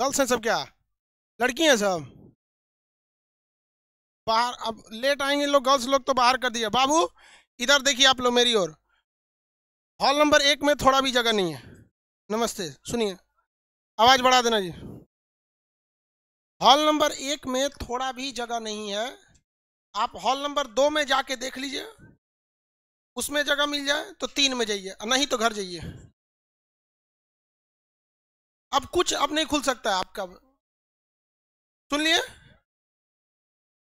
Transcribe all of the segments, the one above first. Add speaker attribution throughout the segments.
Speaker 1: Girls हैं सब क्या लड़की हैं सब
Speaker 2: बाहर अब लेट आएंगे लोग गर्ल्स लोग तो बाहर कर दिए बाबू इधर देखिए आप लोग मेरी ओर हॉल नंबर एक में थोड़ा भी जगह नहीं है नमस्ते सुनिए आवाज़ बढ़ा देना जी हॉल नंबर एक में थोड़ा भी जगह नहीं
Speaker 1: है आप हॉल नंबर दो में जाके देख लीजिए उसमें जगह मिल जाए तो तीन में जाइए नहीं तो घर जाइए अब कुछ अब नहीं खुल सकता है आपका सुन लिए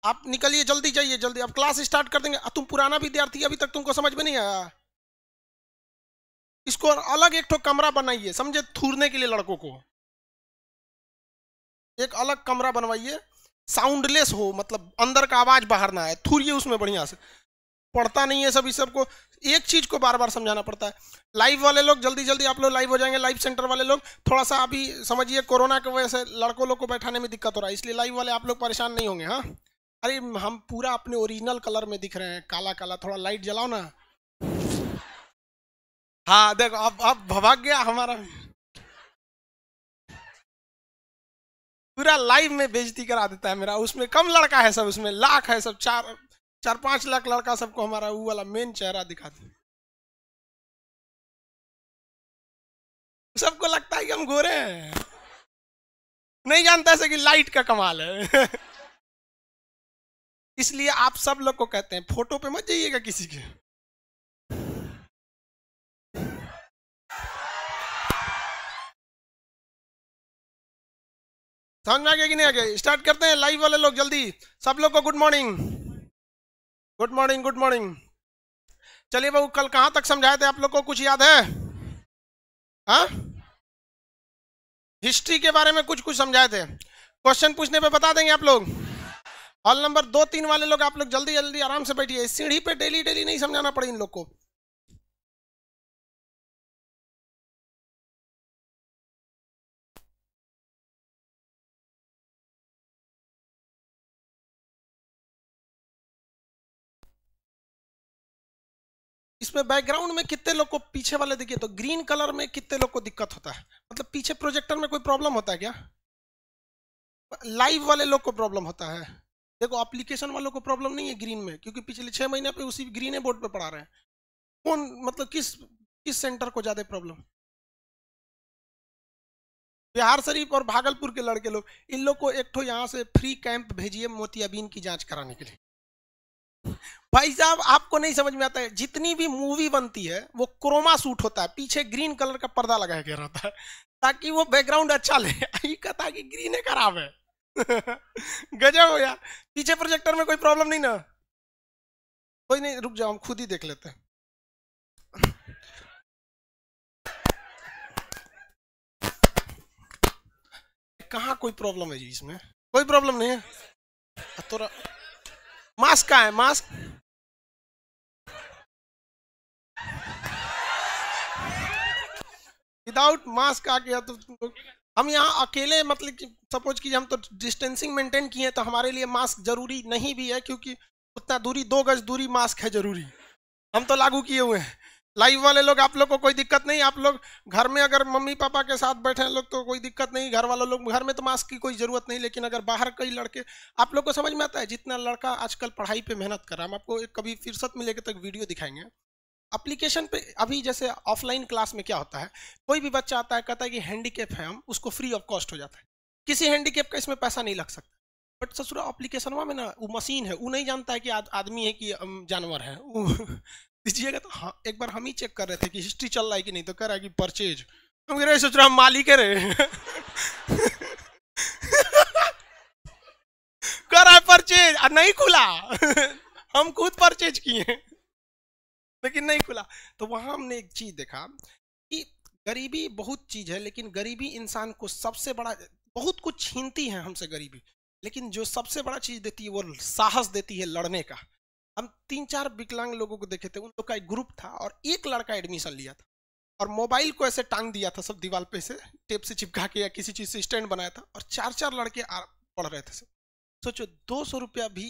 Speaker 2: आप निकलिए जल्दी जाइए जल्दी अब क्लास स्टार्ट कर देंगे तुम पुराना विद्यार्थी अभी तक तुमको समझ में नहीं आया
Speaker 1: इसको अलग एक ठो कमरा बनाइए समझे थूरने के लिए लड़कों को एक अलग कमरा बनवाइए साउंडलेस हो मतलब
Speaker 2: अंदर का आवाज बाहर ना आए थूरिए उसमें बढ़िया से पढ़ता नहीं है सभी सबको एक चीज को बार बार समझाना पड़ता है लाइव वाले लोग जल्दी जल्दी आप लोग लाइव हो जाएंगे लाइव सेंटर वाले लोग थोड़ा सा अभी समझिए कोरोना की वजह से लड़कों लोग को बैठाने में दिक्कत हो रहा है इसलिए लाइव वाले आप लोग परेशान नहीं होंगे हाँ अरे हम पूरा अपने ओरिजिनल कलर में दिख रहे हैं काला काला थोड़ा लाइट जलाओ ना हाँ देखो अब अब भभाग गया हमारा पूरा लाइव में बेजती करा देता है मेरा उसमें कम लड़का है सब उसमें लाख है सब चार चार पांच लाख लड़का सबको हमारा वो वाला मेन चेहरा दिखाते
Speaker 1: सबको लगता है कि हम गोरे हैं नहीं जानता ऐसे कि लाइट का कमाल है इसलिए आप सब लोग को कहते हैं फोटो पे मत जाइएगा किसी के समझ में आ गया कि नहीं आ गया स्टार्ट करते हैं लाइव वाले लोग जल्दी सब लोग को good morning good morning good morning चलिए बहू कल
Speaker 2: कहाँ तक समझाए थे आप लोग को कुछ याद है हा? हिस्ट्री के बारे में कुछ कुछ समझाए थे क्वेश्चन पूछने पे बता देंगे आप लोग हॉल
Speaker 1: नंबर दो तीन वाले लोग आप लोग जल्दी जल्दी आराम से बैठिए सीढ़ी पे डेली डेली नहीं समझाना पड़े इन लोग को उसमें बैकग्राउंड में कितने लोग को पीछे वाले देखिए तो ग्रीन कलर में कितने लोग को दिक्कत होता है मतलब पीछे प्रोजेक्टर
Speaker 2: में कोई प्रॉब्लम होता है क्या लाइव वाले लोग को प्रॉब्लम होता है देखो एप्लीकेशन वालों को प्रॉब्लम नहीं है ग्रीन में क्योंकि पिछले छः महीने पे उसी ग्रीन बोर्ड पे पढ़ा रहे हैं कौन मतलब किस किस सेंटर को ज़्यादा प्रॉब्लम बिहार शरीफ और भागलपुर के लड़के लोग इन लोग को एक ठो यहाँ से फ्री कैंप भेजिए मोतियाबीन की जांच कराने के लिए भाई साहब आपको नहीं समझ में आता है जितनी भी मूवी बनती है वो क्रोमा सूट होता है पीछे ग्रीन कलर का पर्दा लगाया गया रहता है ताकि वो बैकग्राउंड अच्छा ले ये कहता है कि ग्रीन है खराब है गजब हो यार पीछे
Speaker 1: प्रोजेक्टर में कोई प्रॉब्लम नहीं ना कोई नहीं रुक जाओ हम खुद ही देख लेते हैं
Speaker 2: कहाँ कोई प्रॉब्लम है जी इसमें कोई प्रॉब्लम नहीं है तो मास्क कहाँ है मास्क विदाउट मास्क आ गया तो हम यहाँ अकेले मतलब कि सपोज कीजिए हम तो डिस्टेंसिंग मेंटेन किए हैं तो हमारे लिए मास्क जरूरी नहीं भी है क्योंकि उतना दूरी दो गज दूरी मास्क है जरूरी हम तो लागू किए हुए हैं लाइव वाले लोग आप लोग को कोई दिक्कत नहीं आप लोग घर में अगर मम्मी पापा के साथ बैठे हैं लोग तो कोई दिक्कत नहीं घर वाले लोग घर में तो मास्क की कोई ज़रूरत नहीं लेकिन अगर बाहर कई लड़के आप लोग को समझ में आता है जितना लड़का आजकल पढ़ाई पे मेहनत कर रहा है हम आपको एक कभी फुर्सत मिलेगी तो एक वीडियो दिखाएंगे अप्लीकेशन पे अभी जैसे ऑफलाइन क्लास में क्या होता है कोई भी बच्चा आता है कहता है कि हैंडीकेप है हम उसको फ्री ऑफ कॉस्ट हो जाता है किसी हैंडीकेप का इसमें पैसा नहीं लग सकता बट ससुरा अप्लीकेशन में ना वो मशीन है वो नहीं जानता है कि आदमी है कि जानवर है दीजिएगा तो हाँ एक बार हम ही चेक कर रहे थे कि हिस्ट्री चल रहा है कि नहीं तो कह रहा है कि परचेज हम कह रहे सोच रहे हम मालिक है रे कह रहा है परचेज नहीं खुला हम खुद परचेज किए लेकिन नहीं खुला तो वहां हमने एक चीज देखा कि गरीबी बहुत चीज है लेकिन गरीबी इंसान को सबसे बड़ा बहुत कुछ छीनती है हमसे गरीबी लेकिन जो सबसे बड़ा चीज देती है वो साहस देती है लड़ने का हम तीन चार विकलांग लोगों को देखे थे उन लोग का एक ग्रुप था और एक लड़का एडमिशन लिया था और मोबाइल को ऐसे टांग दिया था सब दीवार पे से टेप से चिपका के या किसी चीज़ से स्टैंड बनाया था और चार चार लड़के पढ़ रहे थे सोचो दो सौ रुपया भी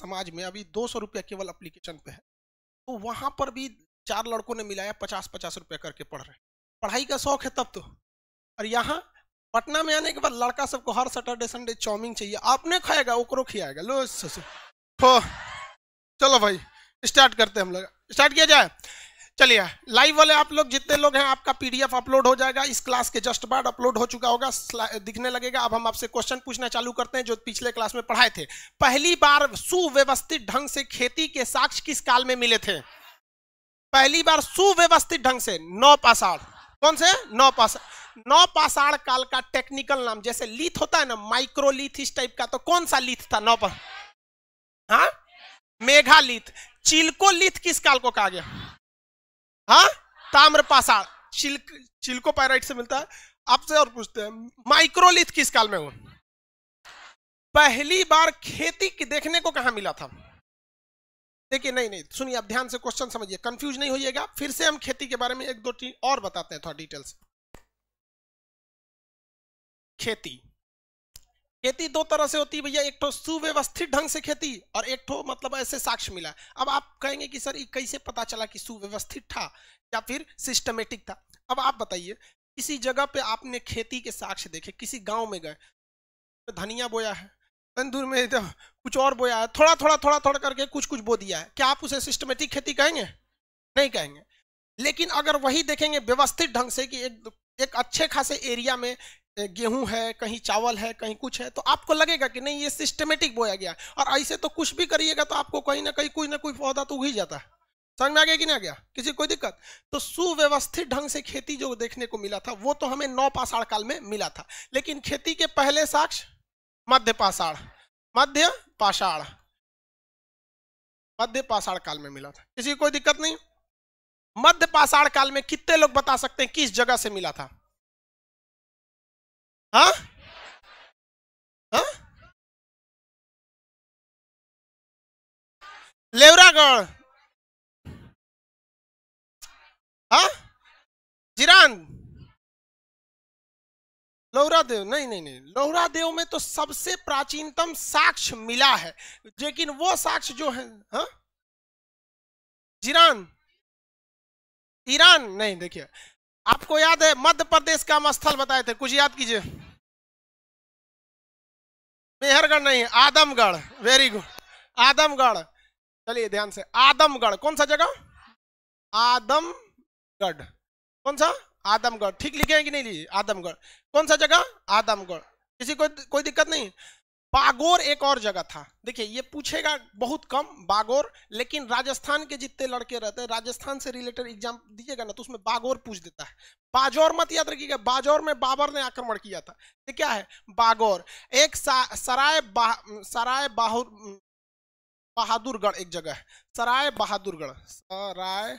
Speaker 2: समाज में अभी दो सौ रुपया केवल अप्लीकेशन पे है तो वहाँ पर भी चार लड़कों ने मिलाया पचास पचास रुपया करके पढ़ रहे पढ़ाई का शौक है तब तो और यहाँ पटना में आने के बाद लड़का सबको हर सैटरडे संडे चाउमिन चाहिए आपने खाएगा ओकरो खिलाएगा लो ससुर चलो भाई स्टार्ट करते हैं हम लोग स्टार्ट किया जाए चलिए लाइव वाले आप लोग जितने लोग हैं आपका पीडीएफ अपलोड हो जाएगा इस क्लास के जस्ट बाद अपलोड हो चुका होगा दिखने लगेगा अब हम आपसे क्वेश्चन पूछना चालू करते हैं जो पिछले क्लास में पढ़ाए थे पहली बार सुव्यवस्थित ढंग से खेती के साक्ष्य किस काल में मिले थे पहली बार सुव्यवस्थित ढंग से नौ पाषाढ़ कौन से नौ पाषाढ़ नौ पाषाढ़ काल का टेक्निकल नाम जैसे लीथ होता है ना माइक्रोलीथ इस टाइप का तो कौन सा लीथ था नौ पाषाढ़ हाँ मेघालिथ चिल्कोलिथ किस काल को कहा गया हाँ ताम्रपाषाण चिल्क चिल्को पैराइट से मिलता है आपसे और पूछते हैं माइक्रोलिथ किस काल में हुआ पहली बार खेती की देखने को कहा मिला था देखिए नहीं नहीं सुनिए आप ध्यान से क्वेश्चन समझिए कंफ्यूज नहीं होइएगा फिर से हम खेती के बारे में एक दो चीज और बताते हैं थोड़ा डिटेल्स खेती खेती दो तरह से होती है भैया एक ठो तो सुव्यवस्थित ढंग से खेती और एक ठो तो मतलब ऐसे साक्ष्य मिला अब आप कहेंगे कि सर ये कैसे पता चला कि सुव्यवस्थित था या फिर सिस्टमेटिक था अब आप बताइए किसी जगह पे आपने खेती के साक्ष्य देखे किसी गांव में गए तो धनिया बोया है तंदूर में कुछ और बोया है थोड़ा थोड़ा थोड़ा थोड़ा करके कुछ कुछ बो दिया है क्या आप उसे सिस्टमेटिक खेती कहेंगे नहीं कहेंगे लेकिन अगर वही देखेंगे व्यवस्थित ढंग से कि एक एक अच्छे खासे एरिया में गेहूं है कहीं चावल है कहीं कुछ है तो आपको लगेगा कि नहीं ये सिस्टमेटिक बोया गया और ऐसे तो कुछ भी करिएगा तो आपको कहीं ना कहीं कोई ना कोई पौधा तो उग ही जाता है समझ में आ गया कि नहीं आ गया किसी कोई दिक्कत तो सुव्यवस्थित ढंग से खेती जो देखने को मिला था वो तो हमें नौ पाषाण काल में मिला था लेकिन खेती के पहले साक्ष मध्य पाषाण मध्य पाषाण मध्य पाषाण काल में मिला था किसी कोई दिक्कत नहीं
Speaker 1: मध्य पाषाण काल में कितने लोग बता सकते हैं किस जगह से मिला था हाँ लेवरागढ़ जिरान
Speaker 2: लोहरा देव नहीं नहीं नहीं लोहरा देव में तो सबसे प्राचीनतम साक्ष मिला है लेकिन वो साक्ष जो है हा? जिरान ईरान नहीं देखिए आपको याद है मध्य प्रदेश का हम स्थल बताए थे कुछ याद कीजिए मेहरगढ़ नहीं आदमगढ़ वेरी गुड आदमगढ़ चलिए ध्यान से आदमगढ़ कौन सा जगह आदमगढ़ कौन सा आदमगढ़ ठीक लिखे हैं कि नहीं लिखे आदमगढ़ कौन सा जगह आदमगढ़ किसी को कोई दिक्कत नहीं बागोर एक और जगह था देखिए ये पूछेगा बहुत कम बागोर लेकिन राजस्थान के जितने लड़के रहते हैं राजस्थान से रिलेटेड एग्जाम दीजिएगा ना तो उसमें बागोर पूछ देता है बाजौर मत याद रखिएगा बाजौर में बाबर ने आक्रमण किया था ये तो क्या है बागोर एक सराय बा, सराय बाहुर
Speaker 1: बहादुरगढ़ एक जगह है सराय बहादुरगढ़ सराय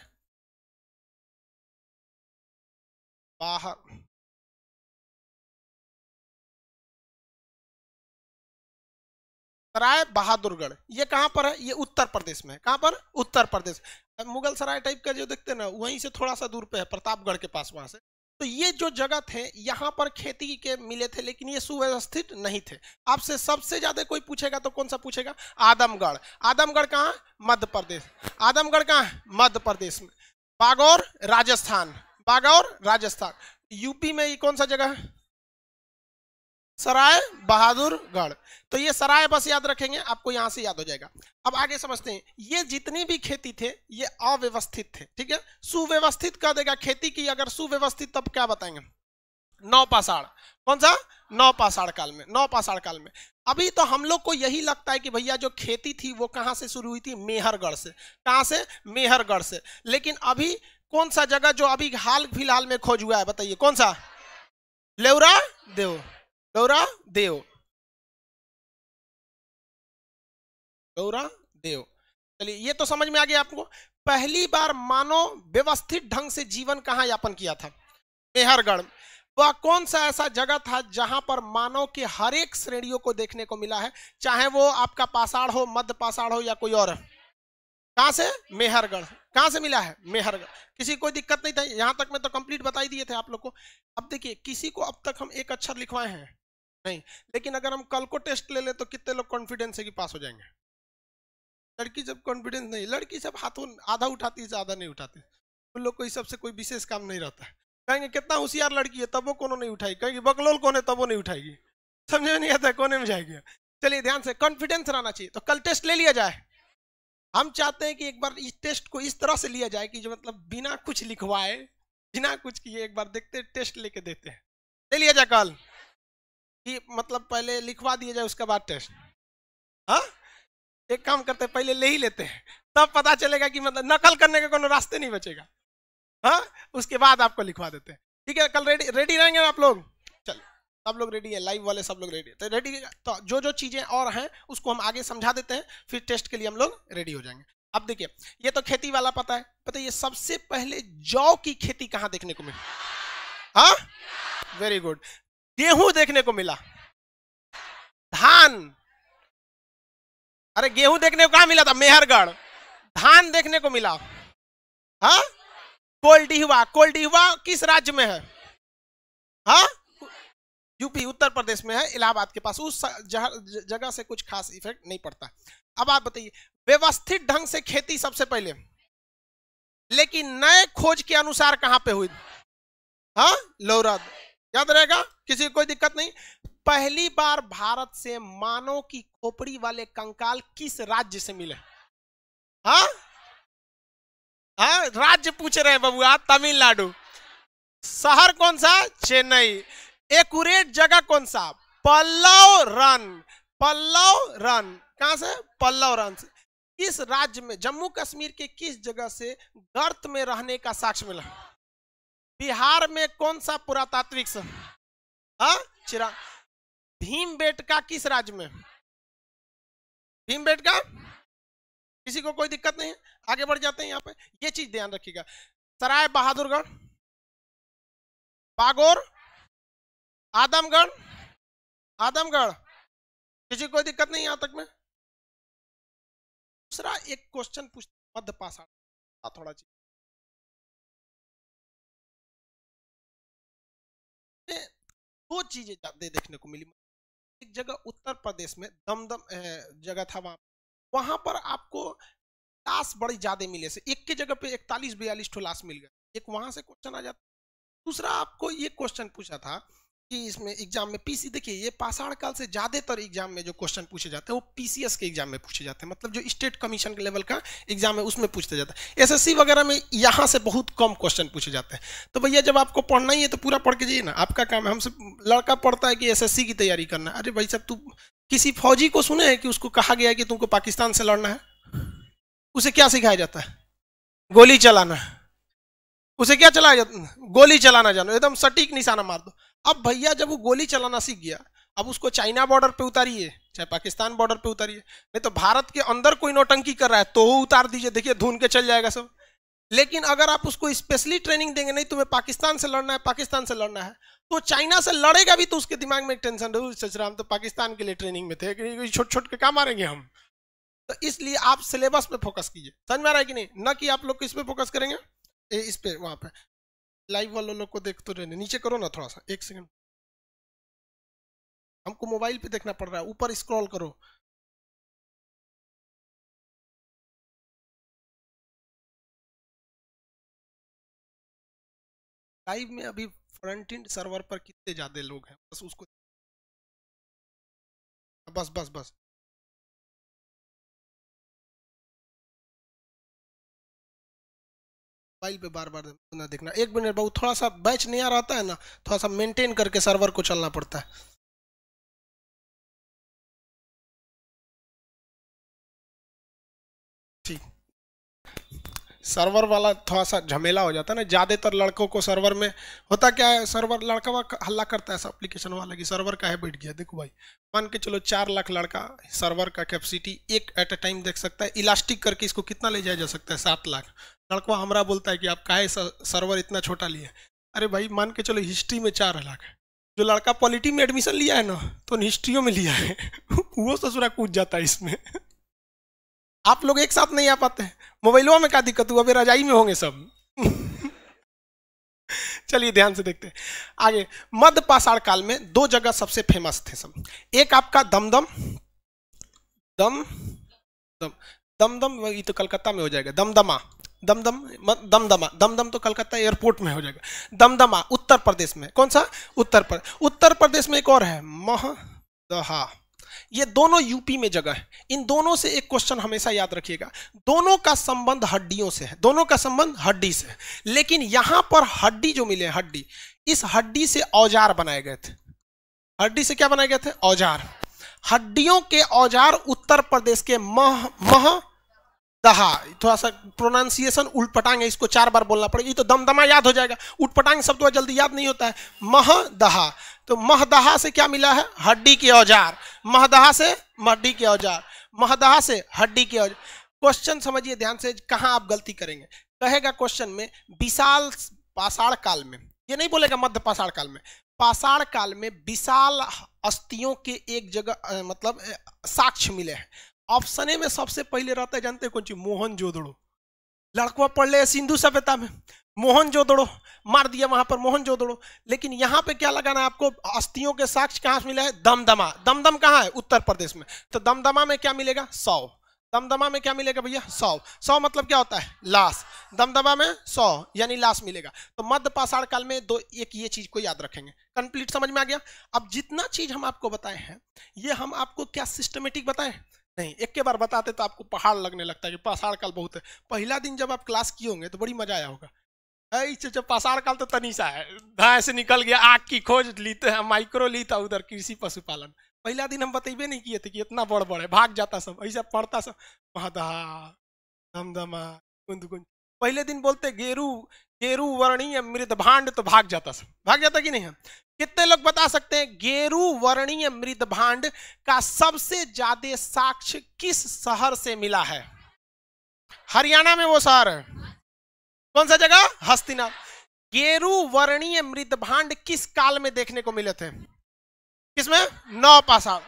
Speaker 1: बाहर राय बहादुरगढ़ ये कहाँ पर है ये उत्तर प्रदेश में है कहाँ पर उत्तर प्रदेश मुगल सराय टाइप का जो
Speaker 2: देखते हैं ना वहीं से थोड़ा सा दूर पे है प्रतापगढ़ के पास वहां से तो ये जो जगह थे यहाँ पर खेती के मिले थे लेकिन ये सुव्यवस्थित नहीं थे आपसे सबसे ज्यादा कोई पूछेगा तो कौन सा पूछेगा आदमगढ़ आदमगढ़ कहाँ मध्य प्रदेश आदमगढ़ कहाँ मध्य प्रदेश में बागौर राजस्थान बागौर राजस्थान यूपी में ये कौन सा जगह है सराय बहादुरगढ़ तो ये सराय बस याद रखेंगे आपको यहां से याद हो जाएगा अब आगे समझते हैं ये जितनी भी खेती थे ये अव्यवस्थित थे ठीक है सुव्यवस्थित कह देगा खेती की अगर सुव्यवस्थित तब क्या बताएंगे नौ पाषाण कौन सा नौ पाषाण काल में नौ पाषाण काल में अभी तो हम लोग को यही लगता है कि भैया जो खेती थी वो कहाँ से शुरू हुई थी मेहरगढ़ से कहाँ से मेहरगढ़ से लेकिन अभी कौन सा जगह जो अभी हाल फिलहाल में खोज हुआ है बताइए कौन सा लेवरा
Speaker 1: देव गौरा देव गौरा देव चलिए ये तो समझ में आ गया आपको पहली बार मानो
Speaker 2: व्यवस्थित ढंग से जीवन कहाँ यापन किया था मेहरगढ़ वह कौन सा ऐसा जगह था जहां पर मानव के हर एक श्रेणियों को देखने को मिला है चाहे वो आपका पाषाण हो मध्य पाषाण हो या कोई और कहां से मेहरगढ़ कहाँ से मिला है मेहर किसी कोई दिक्कत नहीं था यहाँ तक मैं तो कंप्लीट बता ही दिए थे आप लोग को अब देखिए किसी को अब तक हम एक अक्षर अच्छा लिखवाए हैं नहीं लेकिन अगर हम कल को टेस्ट ले ले तो कितने लोग कॉन्फिडेंस है कि पास हो जाएंगे लड़की जब कॉन्फिडेंस नहीं लड़की सब हाथों आधा उठाती है आधा नहीं उठाती उन लोग को इस सबसे कोई विशेष काम नहीं रहता है कहेंगे कितना होशियार लड़की है तब वो कोनो नहीं उठाएगी कहेंगे बकलोल कौन है तब वो नहीं उठाएगी समझ में नहीं आता कोने में जाएगी चलिए ध्यान से कॉन्फिडेंस रहना चाहिए तो कल टेस्ट ले लिया जाए हम चाहते हैं कि एक बार इस टेस्ट को इस तरह से लिया जाए कि जो मतलब बिना कुछ लिखवाए बिना कुछ किए एक बार देखते टेस्ट लेके देते हैं ले लिया जाए कल कि मतलब पहले लिखवा दिया जाए उसके बाद टेस्ट हाँ एक काम करते हैं पहले ले ही लेते हैं तब पता चलेगा कि मतलब नकल करने का कोई रास्ते नहीं बचेगा हाँ उसके बाद आपको लिखवा देते हैं ठीक है कल रेडी रेडी रहेंगे आप लोग सब लोग रेडी है लाइव वाले सब लोग रेडी है तो रेडी तो जो जो चीज़ें और हैं उसको हम आगे समझा देते हैं फिर टेस्ट के लिए हम लोग रेडी हो जाएंगे अब देखिए ये तो खेती वाला पता है पता ये सबसे पहले जौ की खेती कहां देखने को मिली हा वेरी गुड गेहूं देखने को मिला धान अरे गेहूं देखने को कहां मिला था मेहरगढ़ धान देखने को मिला हा कोल्डी हुआ किस राज्य में है हा यूपी उत्तर प्रदेश में है इलाहाबाद के पास उस जगह से कुछ खास इफेक्ट नहीं पड़ता अब आप बताइए व्यवस्थित ढंग से खेती सबसे पहले लेकिन नए खोज के अनुसार कहां पे हुई हाँ लोहरद याद रहेगा किसी को कोई दिक्कत नहीं पहली बार भारत से मानव की खोपड़ी वाले कंकाल किस राज्य से मिले हाँ हाँ राज्य पूछ रहे हैं बबुआ तमिलनाडु शहर कौन सा चेन्नई एक्यूरेट जगह कौन सा पल्लव रन पल्लव रन कहा से पल्लव रन से किस राज्य में जम्मू कश्मीर के किस जगह से गर्त में रहने का साक्ष्य मिला बिहार में कौन सा पुरातात्विक हाँ? चिरा भीम बेटका किस राज्य में भीम
Speaker 1: बेटका किसी को कोई दिक्कत नहीं है आगे बढ़ जाते हैं यहाँ पे ये चीज ध्यान रखिएगा सराय बहादुरगढ़ बागोर आदमगढ़ आदमगढ़ किसी कोई दिक्कत नहीं यहां तक में दूसरा एक क्वेश्चन पूछ मध्य पास हाँ, थोड़ा जी दो चीजें ज्यादा देखने को मिली एक जगह उत्तर प्रदेश में दमदम जगह था वहां
Speaker 2: वहां पर आपको लाश बड़ी ज्यादा मिले से एक के जगह पे इकतालीस बयालीस ठो लाश मिल गया एक वहां से क्वेश्चन आ जाता दूसरा आपको ये क्वेश्चन पूछा था कि इसमें एग्जाम में पीसी देखिए ये पाषाण काल से ज़्यादातर एग्जाम में जो क्वेश्चन पूछे जाते हैं वो पीसीएस के एग्जाम में पूछे जाते हैं मतलब जो स्टेट कमीशन के लेवल का एग्जाम है उसमें पूछते जाता है एसएससी वगैरह में यहाँ से बहुत कम क्वेश्चन पूछे जाते हैं तो भैया जब आपको पढ़ना ही है तो पूरा पढ़ के जाइए ना आपका काम है हमसे लड़का पढ़ता है कि एस की तैयारी करना अरे भाई साहब तू किसी फौजी को सुने कि उसको कहा गया कि तुमको पाकिस्तान से लड़ना है उसे क्या सिखाया जाता है गोली चलाना उसे क्या चलाया जाता गोली चलाना जानो एकदम सटीक निशाना मार दो अब भैया जब वो गोली चलाना सीख गया अब उसको चाइना बॉर्डर पे उतारिए चाहे पाकिस्तान बॉर्डर पे उतारिए नहीं तो भारत के अंदर कोई नौटंकी कर रहा है तो वो उतार दीजिए देखिए धुन के चल जाएगा सब लेकिन अगर आप उसको स्पेशली ट्रेनिंग देंगे नहीं तुम्हें पाकिस्तान से लड़ना है पाकिस्तान से लड़ना है तो चाइना से लड़ेगा भी तो उसके दिमाग में एक टेंशन रहू हम तो पाकिस्तान के लिए ट्रेनिंग में थे छोटे छोट के काम मारेंगे हम तो इसलिए आप सिलेबस पे फोकस कीजिए समझ में आ रहा है कि नहीं ना कि आप लोग किस पे फोकस करेंगे
Speaker 1: इस पे वहाँ पे लाइव वालों लोग को देखते रहने नीचे करो ना थोड़ा सा एक सेकंड हमको मोबाइल पे देखना पड़ रहा है ऊपर स्क्रॉल करो लाइव में अभी फ्रंट एंड सर्वर पर कितने ज़्यादा लोग हैं बस उसको बस बस बस मोबाइल पे बार बार ना देखना एक मिनट बाबू थोड़ा सा बैच नया रहता है ना थोड़ा सा मेंटेन करके सर्वर को चलना पड़ता है ठीक सर्वर वाला थोड़ा सा
Speaker 2: झमेला हो जाता है ना ज़्यादातर लड़कों को सर्वर में होता क्या है सर्वर लड़का वा हल्ला करता है एप्लीकेशन वाला कि सर्वर का है बैठ गया देखो भाई मान के चलो चार लाख लड़का सर्वर का कैपेसिटी एक एट ए टाइम देख सकता है इलास्टिक करके इसको कितना ले जाया जा सकता है सात लाख लड़कवा हमारा बोलता है कि आप काहे सर्वर इतना छोटा लिए अरे भाई मान के चलो हिस्ट्री में चार लाख जो लड़का पॉलिटी में एडमिशन लिया है ना तो हिस्ट्रियों में लिया है वो ससुरा कूद जाता है इसमें आप लोग एक साथ नहीं आ पाते मोबाइलों में क्या दिक्कत हुआ अभी रजाई में होंगे सब चलिए ध्यान से देखते हैं आगे मध्य पाषाण काल में दो जगह सबसे फेमस थे सब एक आपका दमदम दम दम दमदम ये तो कलकत्ता में हो जाएगा दमदमा दमदम दमदमा दमदम तो कलकत्ता एयरपोर्ट में हो जाएगा दमदमा उत्तर प्रदेश में कौन सा उत्तर प्रदेश उत्तर प्रदेश में एक और है महदहा ये दोनों यूपी में जगह है इन दोनों से एक क्वेश्चन हमेशा याद रखिएगा दोनों का संबंध हड्डियों से है दोनों का संबंध हड्डी से है लेकिन यहां पर हड्डी जो मिले हड्डी इस हड्डी से औजार बनाए गए थे हड्डी से क्या बनाए गए थे औजार हड्डियों के औजार उत्तर प्रदेश के मह मह दहा थोड़ा सा प्रोनाउंसिएशन उल्टपटांग है इसको चार बार बोलना पड़ेगा ये तो दमदमा याद हो जाएगा उटपटांग शब्द जल्दी याद नहीं होता है मह दहा तो महदहा से क्या मिला है हड्डी के औजार महदहा से हड्डी के औजार महदहा से हड्डी के औजार क्वेश्चन समझिए ध्यान से कहाँ आप गलती करेंगे कहेगा क्वेश्चन में विशाल पाषाण काल में ये नहीं बोलेगा मध्य पाषाण काल में पाषाण काल में विशाल अस्थियों के एक जगह मतलब साक्ष्य मिले हैं ऑप्शन ए में सबसे पहले रहता है जानते कौन चीज मोहन जोदड़ो लड़कुआ पढ़ ले सिंधु सभ्यता में मोहन जोदड़ो मार दिया वहां पर मोहन जोदड़ो लेकिन यहाँ पे क्या लगाना है आपको अस्थियों के साक्ष्य कहाँ से मिला है दमदमा दमदम कहाँ है उत्तर प्रदेश में तो दमदमा में क्या मिलेगा सौ दमदमा में क्या मिलेगा भैया सौ सौ मतलब क्या होता है लाश दमदमा में सौ यानी लाश मिलेगा तो मध्य पाषाण काल में दो एक ये चीज को याद रखेंगे कंप्लीट समझ में आ गया अब जितना चीज हम आपको बताए हैं ये हम आपको क्या सिस्टमेटिक बताएं नहीं एक के बार बताते तो आपको पहाड़ लगने लगता है कि पाषाण काल बहुत है पहला दिन जब आप क्लास किए होंगे तो बड़ी मजा आया होगा जब पाषाण काल तो तनिसा है धाए से निकल गया आग की खोज ली माइक्रो ली था उधर कृषि पशुपालन पहला दिन हम बतेबे नहीं किए थे कि इतना बड़ बड़ है भाग जाता सब ऐसा पढ़ता सब महादहा दमदमा गुंद गुंद पहले दिन बोलते गेरू गेरुवर्णीय मृत भांड तो भाग जाता सर भाग जाता कि नहीं कितने लोग बता सकते हैं गेरुवर्णीय वर्णीय मृत भांड का सबसे ज्यादा साक्ष्य किस शहर से मिला है हरियाणा में वो शहर है कौन सा जगह हस्तिनाथ गेरु वर्णीय मृत भांड किस काल में देखने को मिले थे किसमें नौ पाषाण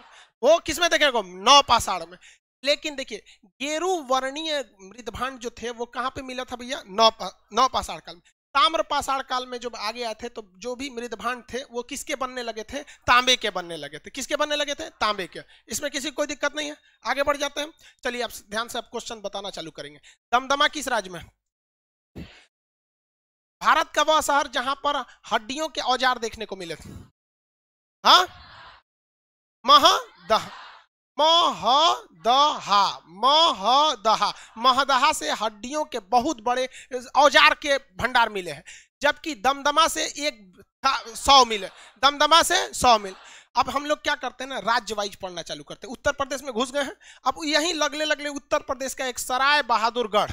Speaker 2: वो किसमें देखने को नौ पाषाण में लेकिन देखिए गेरु वर्णीय मृदभांड जो थे वो कहाँ पे मिला था भैया नौ पा, नौ पाषाण काल में ताम्र पाषाण काल में जब आगे आए थे तो जो भी मृदभांड थे वो किसके बनने लगे थे तांबे के बनने लगे थे किसके बनने लगे थे तांबे के इसमें किसी कोई दिक्कत नहीं है आगे बढ़ जाते हैं चलिए आप ध्यान से आप क्वेश्चन बताना चालू करेंगे दमदमा किस राज्य में भारत का वह शहर जहां पर हड्डियों के औजार देखने को मिले थे हा महा महदहा महदहा महदहा से हड्डियों के बहुत बड़े औजार के भंडार मिले हैं जबकि दमदमा से एक सौ मिले दमदमा से सौ मिल अब हम लोग क्या करते हैं ना राज्य वाइज पढ़ना चालू करते हैं उत्तर प्रदेश में घुस गए हैं अब यहीं लगले लगले उत्तर प्रदेश का एक सराय बहादुरगढ़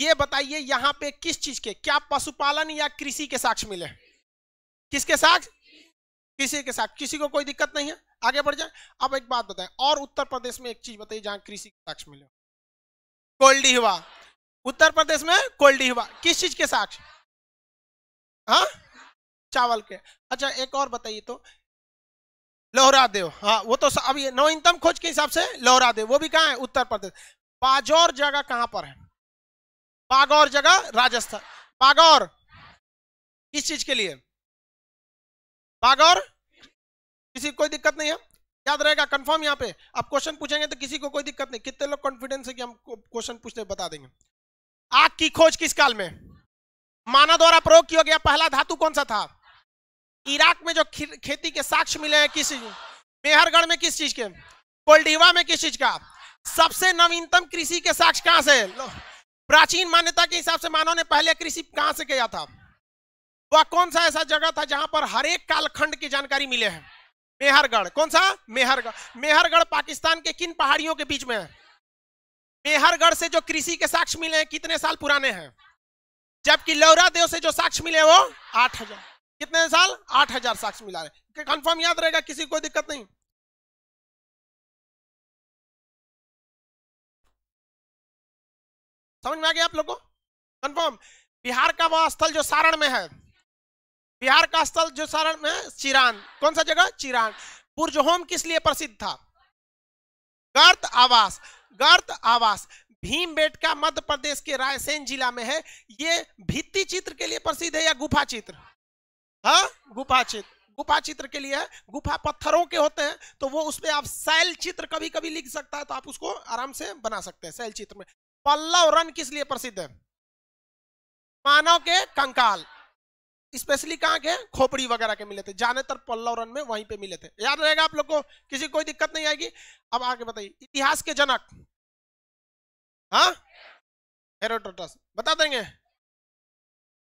Speaker 2: ये बताइए यहाँ पे किस चीज के क्या पशुपालन या कृषि के साक्ष्य मिले किसके साक्ष किसी के साथ किसी को कोई दिक्कत नहीं है आगे बढ़ जाए अब एक बात बताए और उत्तर प्रदेश में एक चीज बताइए जहां कृषि के साक्ष मिले कोल्डी हुआ उत्तर प्रदेश में कोल्डी हुआ किस चीज के साक्ष हाँ चावल के अच्छा एक और बताइए तो लोहरा देव हाँ वो तो अब ये नौ खोज के हिसाब से लोहरा देव वो भी कहाँ है उत्तर
Speaker 1: प्रदेश पाजौर जगह कहाँ पर है पागौर जगह राजस्थान पागौर किस चीज के लिए पागौर
Speaker 2: किसी कोई दिक्कत नहीं है याद रहेगा कंफर्म यहाँ पे आप क्वेश्चन पूछेंगे तो किसी को कोई दिक्कत नहीं कितने लोग कॉन्फिडेंस है कि हम क्वेश्चन पूछते बता देंगे आग की खोज किस काल में मानव द्वारा प्रयोग किया गया पहला धातु कौन सा था इराक में जो खेती के साक्ष्य मिले हैं किस मेहरगढ़ में किस चीज के कोल्डीवा में किस चीज का सबसे नवीनतम कृषि के साक्ष कहां से प्राचीन मान्यता के हिसाब से मानव ने पहले कृषि कहां से किया था वह कौन सा ऐसा जगह था जहां पर हरेक कालखंड की जानकारी मिले हैं मेहरगढ़ कौन सा मेहरगढ़ मेहरगढ़ पाकिस्तान के किन पहाड़ियों के बीच में है मेहरगढ़ से जो कृषि के साक्ष्य मिले हैं कितने साल पुराने हैं जबकि लौरा
Speaker 1: देव से जो साक्ष्य मिले वो आठ हजार कितने साल आठ हजार साक्ष्य मिला है कंफर्म याद रहेगा किसी कोई दिक्कत नहीं समझ में आ गया आप लोग को कंफर्म बिहार का वह स्थल जो सारण में है बिहार का स्थल जो सारण में चिरान कौन सा जगह
Speaker 2: चिरान पुरजोहोम किस लिए प्रसिद्ध था गर्त आवास गर्त आवास भीम बेटका मध्य प्रदेश के रायसेन जिला में है ये भित्ति चित्र के लिए प्रसिद्ध है या गुफा चित्र हा गुफा चित्र गुफा चित्र के लिए गुफा पत्थरों के होते हैं तो वो उसमें आप शैल चित्र कभी कभी लिख सकता है तो आप उसको आराम से बना सकते हैं शैल चित्र में पल्लव रन किस लिए प्रसिद्ध है मानव के कंकाल स्पेशली कहाँ के खोपड़ी वगैरह के मिले थे ज्यादातर पल्लव रन में वहीं पे मिले थे याद रहेगा आप लोग को किसी कोई दिक्कत नहीं आएगी अब आगे बताइए इतिहास के जनक
Speaker 1: हाँ हेरोटोटस बता देंगे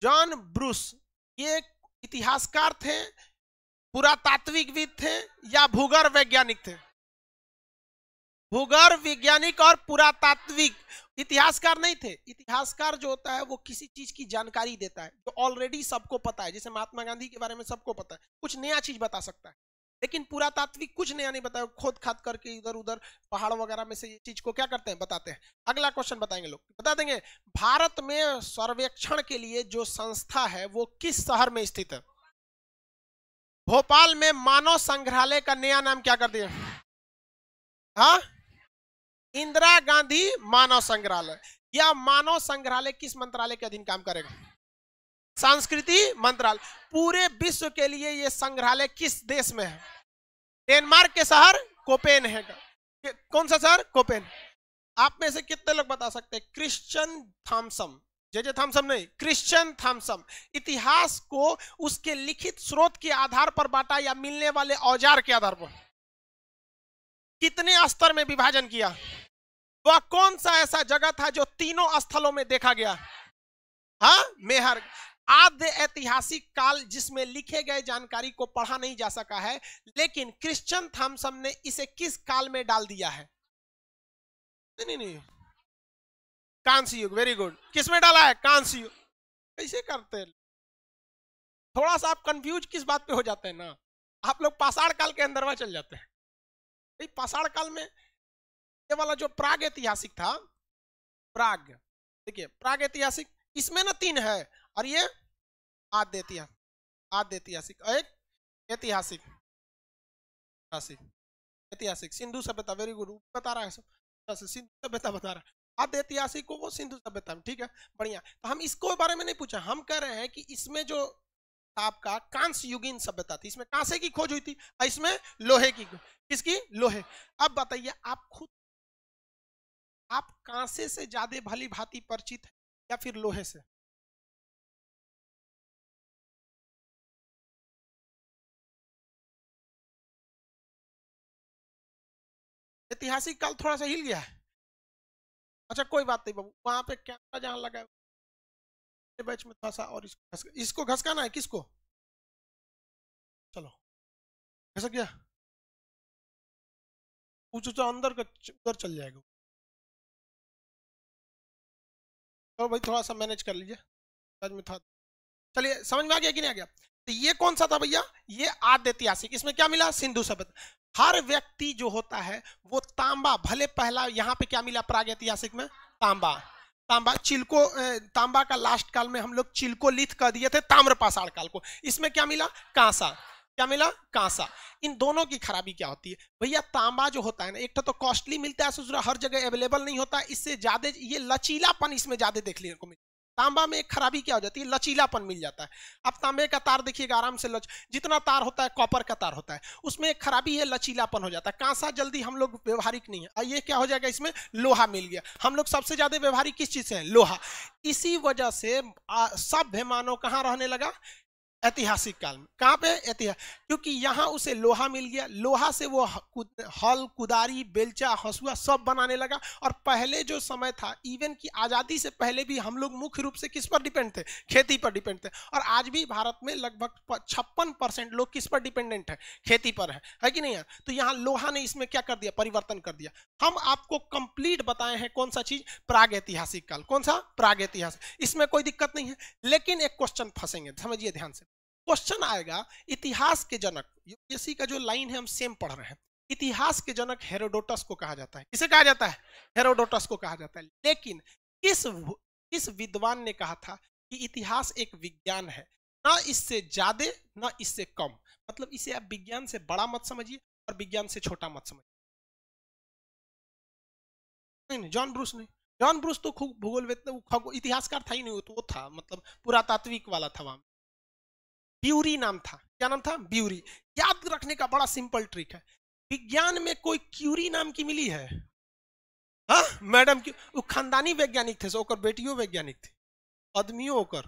Speaker 1: जॉन ब्रूस ये इतिहासकार थे पुरातात्विक
Speaker 2: भी थे या भूगर्भ वैज्ञानिक थे भूगर्भ वैज्ञानिक और पुरातात्विक इतिहासकार नहीं थे इतिहासकार जो होता है वो किसी चीज की जानकारी देता है जो ऑलरेडी सबको पता है जैसे महात्मा गांधी के बारे में सबको पता है कुछ नया चीज बता सकता है लेकिन पुरातात्विक कुछ नया नहीं बताया खोद खाद करके इधर उधर पहाड़ वगैरह में से ये चीज को क्या करते हैं बताते हैं अगला क्वेश्चन बताएंगे लोग बता देंगे भारत में सर्वेक्षण के लिए जो संस्था है वो किस शहर में स्थित है भोपाल में मानव संग्रहालय का नया नाम क्या कर दिया हाँ इंदिरा गांधी मानव संग्रहालय यह मानव संग्रहालय किस मंत्रालय के अधीन काम करेगा संस्कृति मंत्रालय पूरे विश्व के लिए यह संग्रहालय किस देश में है डेनमार्क के शहर कोपेन है कौन सा शहर कोपेन आप में से कितने लोग बता सकते हैं क्रिश्चियन थॉमसम जे जे थॉमसम नहीं क्रिश्चियन थॉमसम इतिहास को उसके लिखित स्रोत के आधार पर बांटा या मिलने वाले औजार के आधार पर कितने स्तर में विभाजन किया वह कौन सा ऐसा जगह था जो तीनों स्थलों में देखा गया हाँ मेहर आद्य ऐतिहासिक काल जिसमें लिखे गए जानकारी को पढ़ा नहीं जा सका है लेकिन क्रिश्चियन थॉमसन ने इसे किस काल में डाल दिया है नहीं नहीं, कांस युग वेरी गुड किस में डाला है कांस युग कैसे करते थोड़ा सा आप कंफ्यूज किस बात पे हो जाते हैं ना आप लोग पाषाण काल के अंदर वह चल जाते हैं पाषाण काल में ये वाला जो प्राग ऐतिहासिक था प्राग देखिए प्राग ऐतिहासिक इसमें ना तीन है और ये आद्य ऐतिहासिक आद्य ऐतिहासिक एक ऐतिहासिक
Speaker 1: ऐतिहासिक
Speaker 2: ऐतिहासिक सिंधु सभ्यता वेरी गुड बता रहा है सब सिंधु सभ्यता बता रहा है आद्य ऐतिहासिक को सिंधु सभ्यता ठीक है बढ़िया तो हम इसको बारे में नहीं पूछा हम कह रहे हैं कि इसमें जो आपका कांस युगीन सभ्यता थी इसमें कांसे की खोज हुई थी इसमें लोहे की किसकी लोहे अब बताइए आप खुद
Speaker 1: आप कांसे से ज्यादा भली भांति परिचित है या फिर लोहे से ऐतिहासिक काल थोड़ा सा हिल गया है अच्छा कोई बात नहीं बाबू वहां पे कैमरा जहां लगा है बैच में थोड़ा सा और इसको घसका इसको घसकाना है किसको चलो घसक गया ऊंचा अंदर का उधर चल जाएगा तो भाई थोड़ा सा मैनेज कर लीजिए समझ में था चलिए समझ में आ गया कि नहीं आ गया तो ये कौन सा था भैया ये आदित्यसिक इसमें क्या
Speaker 2: मिला सिंधु सभ्यता हर व्यक्ति जो होता है वो तांबा भले पहला यहाँ पे क्या मिला प्राग ऐतिहासिक में तांबा तांबा चिल्को तांबा का लास्ट काल में हम लोग चिल्को लिथ कह दिए थे ताम्रपाषाण काल को इसमें क्या मिला कांसा क्या मिला कांसा इन दोनों की खराबी क्या होती है भैया तांबा जो होता है ना एक तो, कॉस्टली तो मिलता है दूसरा हर जगह अवेलेबल नहीं होता इससे ज्यादा ये लचीलापन इसमें ज्यादा देखने को मिलता तांबा में एक खराबी क्या हो जाती है लचीलापन मिल जाता है अब तांबे का तार देखिएगा आराम से लच जितना तार होता है कॉपर का तार होता है उसमें एक खराबी है लचीलापन हो जाता है कांसा जल्दी हम लोग व्यवहारिक नहीं है ये क्या हो जाएगा इसमें लोहा मिल गया हम लोग सबसे ज्यादा व्यवहारिक किस चीज से है लोहा इसी वजह से सब मानव कहाँ रहने लगा ऐतिहासिक काल में कहाँ पे ऐतिहासिक क्योंकि यहाँ उसे लोहा मिल गया लोहा से वो हल कुदारी बेलचा हंसुआ सब बनाने लगा और पहले जो समय था इवन कि आज़ादी से पहले भी हम लोग मुख्य रूप से किस पर डिपेंड थे खेती पर डिपेंड थे और आज भी भारत में लगभग छप्पन परसेंट लोग किस पर डिपेंडेंट है खेती पर है है कि नहीं है तो यहाँ लोहा ने इसमें क्या कर दिया परिवर्तन कर दिया हम आपको कंप्लीट बताए हैं कौन सा चीज प्राग ऐतिहासिक काल कौन सा प्राग ऐतिहासिक इसमें कोई दिक्कत नहीं है लेकिन एक क्वेश्चन फंसेंगे समझिए ध्यान से क्वेश्चन आएगा इतिहास के जनक यूपीएससी का जो लाइन है हम सेम पढ़ रहे हैं इतिहास के जनक हेरोडोटस को कहा जाता है किसे कहा जाता है हेरोडोटस को कहा जाता है लेकिन किस किस विद्वान ने कहा था कि इतिहास एक विज्ञान है ना इससे ज्यादा ना इससे कम मतलब इसे आप विज्ञान से बड़ा मत समझिए और विज्ञान से छोटा मत समझिए नहीं नहीं जॉन ब्रूस नहीं जॉन ब्रूस तो खूब भूगोल इतिहासकार था ही नहीं वो तो वो था मतलब पुरातात्विक वाला था वहां ब्यूरी नाम था क्या नाम था ब्यूरी याद रखने का बड़ा सिंपल ट्रिक है विज्ञान में कोई क्यूरी नाम की मिली है हा? मैडम क्यों वो खानदानी वैज्ञानिक थे सोकर बेटियों वैज्ञानिक थे आदमियों ओकर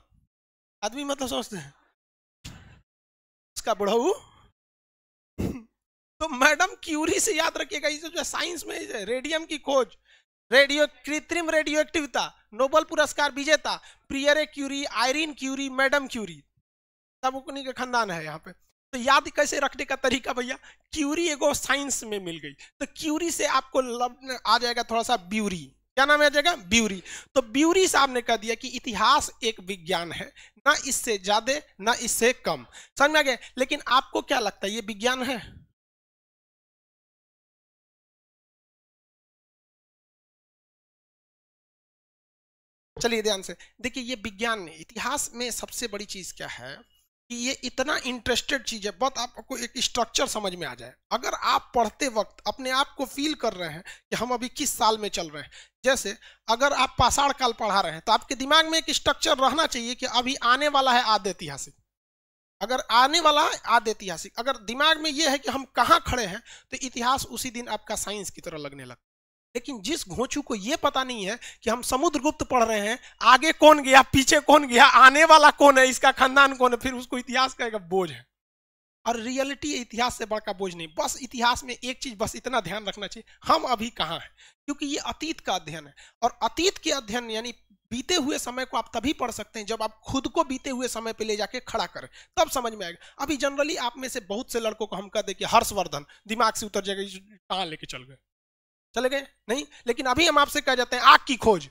Speaker 2: आदमी मतलब सोचते हैं उसका बुढ़ऊ तो मैडम क्यूरी से याद रखिएगा ये जो साइंस में रेडियम की खोज रेडियो कृत्रिम रेडियो एक्टिविता नोबल पुरस्कार विजेता Pierre Curie Irene Curie madam Curie सबुकनी के खानदान है यहाँ पे तो याद कैसे रखने का तरीका भैया क्यूरी एगो साइंस में मिल गई तो क्यूरी से आपको लब आ जाएगा थोड़ा सा ब्यूरी क्या नाम आ जाएगा ब्यूरी तो ब्यूरी साहब ने कह दिया कि इतिहास एक विज्ञान है
Speaker 1: ना इससे ज्यादा ना इससे कम समझ में आ गया लेकिन आपको क्या लगता है ये विज्ञान है चलिए ध्यान से देखिए ये विज्ञान इतिहास में
Speaker 2: सबसे बड़ी चीज क्या है कि ये इतना इंटरेस्टेड चीज है बहुत आपको एक स्ट्रक्चर समझ में आ जाए अगर आप पढ़ते वक्त अपने आप को फील कर रहे हैं कि हम अभी किस साल में चल रहे हैं जैसे अगर आप पाषाण काल पढ़ा रहे हैं तो आपके दिमाग में एक स्ट्रक्चर रहना चाहिए कि अभी आने वाला है आद ऐतिहासिक अगर आने वाला है आद ऐतिहासिक अगर दिमाग में ये है कि हम कहाँ खड़े हैं तो इतिहास उसी दिन आपका साइंस की तरह लगने लगता लेकिन जिस घोचू को यह पता नहीं है कि हम समुद्रगुप्त पढ़ रहे हैं आगे कौन गया पीछे कौन गया आने वाला कौन है इसका खानदान कौन है फिर उसको इतिहास का एक बोझ है और रियलिटी इतिहास से बड़ा बोझ नहीं बस इतिहास में एक चीज बस इतना ध्यान रखना चाहिए हम अभी कहाँ हैं क्योंकि ये अतीत का अध्ययन है और अतीत के अध्ययन यानी बीते हुए समय को आप तभी पढ़ सकते हैं जब आप खुद को बीते हुए समय पे ले जाके खड़ा करें तब समझ में आएगा अभी जनरली आप में से बहुत से लड़कों को हम कह दे कि हर्षवर्धन दिमाग से उतर जाएगा कहाँ लेके चल गए चले गए नहीं लेकिन अभी हम आपसे कह जाते हैं आग की खोज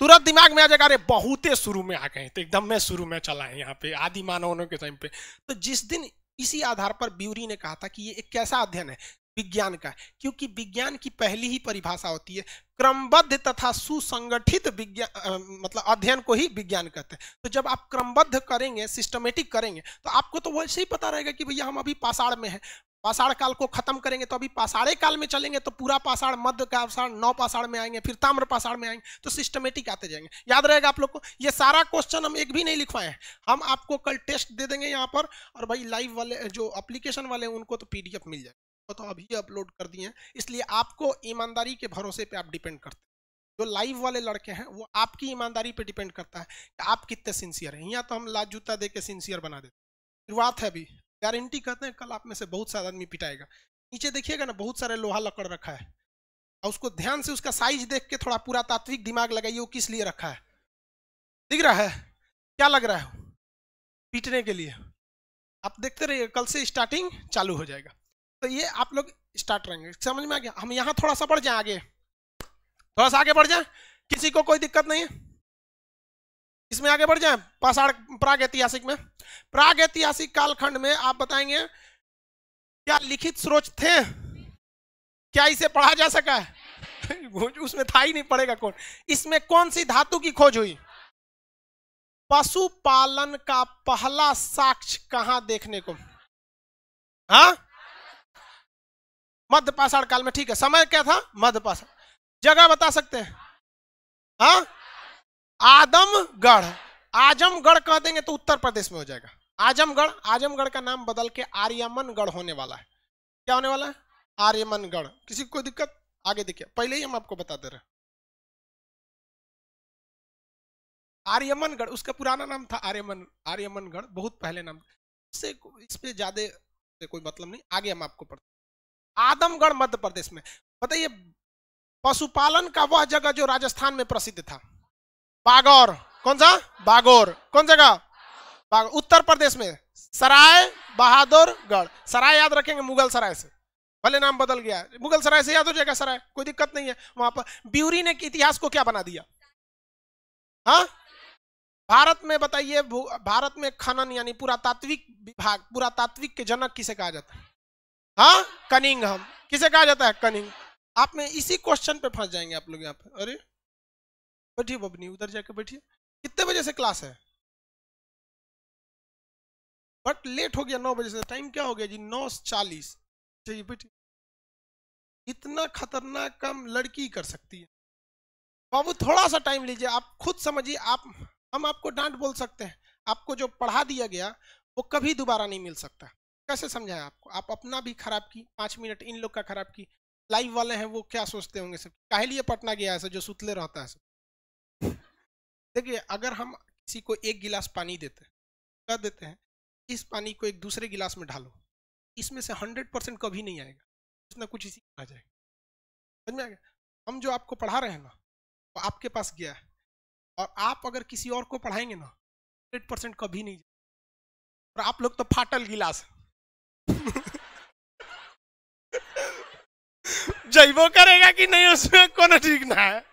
Speaker 2: तुरंत दिमाग में आ जाएगा अरे बहुते शुरू में आ गए तो एकदम मैं शुरू में चला है यहाँ पे आदि मानवों के टाइम पे तो जिस दिन इसी आधार पर ब्यूरी ने कहा था कि ये एक कैसा अध्ययन है विज्ञान का क्योंकि विज्ञान की पहली ही परिभाषा होती है क्रमबद्ध तथा सुसंगठित विज्ञान मतलब अध्ययन को ही विज्ञान कहते हैं तो जब आप क्रमबद्ध करेंगे सिस्टमेटिक करेंगे तो आपको तो वैसे ही पता रहेगा कि भैया हम अभी पाषाण में हैं पाषाण काल को खत्म करेंगे तो अभी पाषाणे काल में चलेंगे तो पूरा पाषाण मध्य पाषाण नौ पाषाण में आएंगे फिर ताम्र पाषाण में आएंगे तो सिस्टमेटिक आते जाएंगे याद रहेगा आप लोग को ये सारा क्वेश्चन हम एक भी नहीं लिखवाए हैं हम आपको कल टेस्ट दे देंगे यहाँ पर और भाई लाइव वाले जो अप्लीकेशन वाले हैं उनको तो पी मिल जाएगा तो, तो अभी अपलोड कर दिए हैं इसलिए आपको ईमानदारी के भरोसे पर आप डिपेंड करते हैं जो लाइव वाले लड़के हैं वो आपकी ईमानदारी पर डिपेंड करता है कि आप कितने सिंसियर हैं यहाँ तो हम लाजूता जूता दे के सिंसियर बना देते शुरुआत है अभी गारंटी कहते हैं कल आप में से बहुत सारा आदमी पिटाएगा नीचे देखिएगा ना बहुत सारे लोहा लकड़ रखा है और उसको ध्यान से उसका साइज देख के थोड़ा पूरा तात्विक दिमाग लगाइए वो किस लिए रखा है दिख रहा है क्या लग रहा है पीटने के लिए आप देखते रहिए कल से स्टार्टिंग चालू हो जाएगा तो ये आप लोग स्टार्ट रहेंगे समझ में आ गया हम यहाँ थोड़ा सा बढ़ जाए आगे थोड़ा सा आगे बढ़ जाए किसी को कोई दिक्कत नहीं है इसमें आगे बढ़ जाए पाषाण प्राग ऐतिहासिक में प्राग ऐतिहासिक कालखंड में आप बताएंगे क्या लिखित स्रोत थे क्या इसे पढ़ा जा सका है उसमें था ही नहीं पड़ेगा कौन इसमें कौन सी धातु की खोज हुई पशुपालन का पहला साक्ष्य कहां देखने को हा मध्य पाषाण काल में ठीक है समय क्या था मध्य पाषाण जगह बता सकते हैं हाँ आदमगढ़ आजमगढ़ कह देंगे तो उत्तर प्रदेश में हो जाएगा आजमगढ़ आजमगढ़ का नाम बदल के आर्यमनगढ़ होने वाला है
Speaker 1: क्या होने वाला है आर्यमनगढ़ किसी को दिक्कत आगे देखिए पहले ही हम आपको बता दे रहे आर्यमनगढ़ उसका पुराना नाम था
Speaker 2: आर्यमन आर्यमनगढ़ बहुत पहले नाम इससे इस पर ज्यादा कोई मतलब नहीं आगे हम आपको पढ़ते आदमगढ़ मध्य प्रदेश में बताइए पशुपालन का वह जगह जो राजस्थान में प्रसिद्ध था बागौर कौन सा बागौर कौन जगह बागौर उत्तर प्रदेश में सराय बहादुरगढ़ सराय याद रखेंगे मुगल सराय से भले नाम बदल गया मुगल सराय से याद हो जाएगा सराय कोई दिक्कत नहीं है वहां पर ब्यूरी ने इतिहास को क्या बना दिया हाँ भारत में बताइए भारत में खनन यानी पुरातात्विक विभाग पुरातात्विक के जनक किसे कहा जाता है हाँ कनिंग हम किसे कहा जाता है कनिंग आप में इसी क्वेश्चन पे फंस जाएंगे आप लोग यहाँ पे अरे बैठिए बबनी उधर जाके बैठिए कितने बजे से क्लास है
Speaker 1: बट लेट हो गया नौ बजे से टाइम क्या हो गया जी नौ चालीस चाहिए अच्छा बैठिए इतना खतरनाक काम लड़की कर सकती है
Speaker 2: बाबू थोड़ा सा टाइम लीजिए आप खुद समझिए आप हम आपको डांट बोल सकते हैं आपको जो पढ़ा दिया गया वो कभी दोबारा नहीं मिल सकता कैसे समझाएं आपको आप अपना भी खराब की पाँच मिनट इन लोग का खराब की लाइव वाले हैं वो क्या सोचते होंगे सब काहे लिए पटना गया है जो सुतले रहता है सब देखिए अगर हम किसी को एक गिलास पानी देते हैं कह देते हैं इस पानी को एक दूसरे गिलास में ढालो इसमें से हंड्रेड परसेंट कभी नहीं आएगा कुछ ना कुछ इसी आ जाएगा समझ में आ गया हम जो आपको पढ़ा रहे हैं ना वो आपके पास गया है और आप अगर किसी और को पढ़ाएंगे ना हंड्रेड परसेंट कभी नहीं और आप लोग तो फाटल गिलास
Speaker 1: जैबो करेगा कि नहीं उसमें कोनो ठीक ना है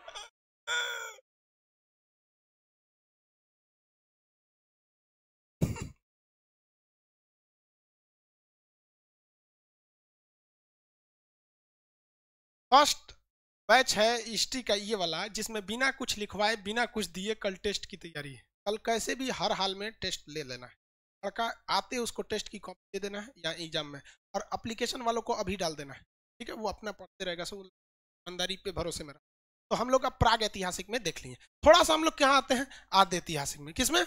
Speaker 1: फर्स्ट बैच है हिस्ट्री
Speaker 2: का ये वाला जिसमें बिना कुछ लिखवाए बिना कुछ दिए कल टेस्ट की तैयारी है कल कैसे भी हर हाल में टेस्ट ले लेना है लड़का आते उसको टेस्ट की कॉपी दे देना है या एग्जाम में और अप्लीकेशन वालों को अभी डाल देना है ठीक है वो अपना पढ़ते रहेगा सब ईमानदारी पे भरोसे में तो हम लोग अब प्राग ऐतिहासिक में देख लिए थोड़ा सा हम लोग कहाँ आते हैं आद्य ऐतिहासिक में किसमें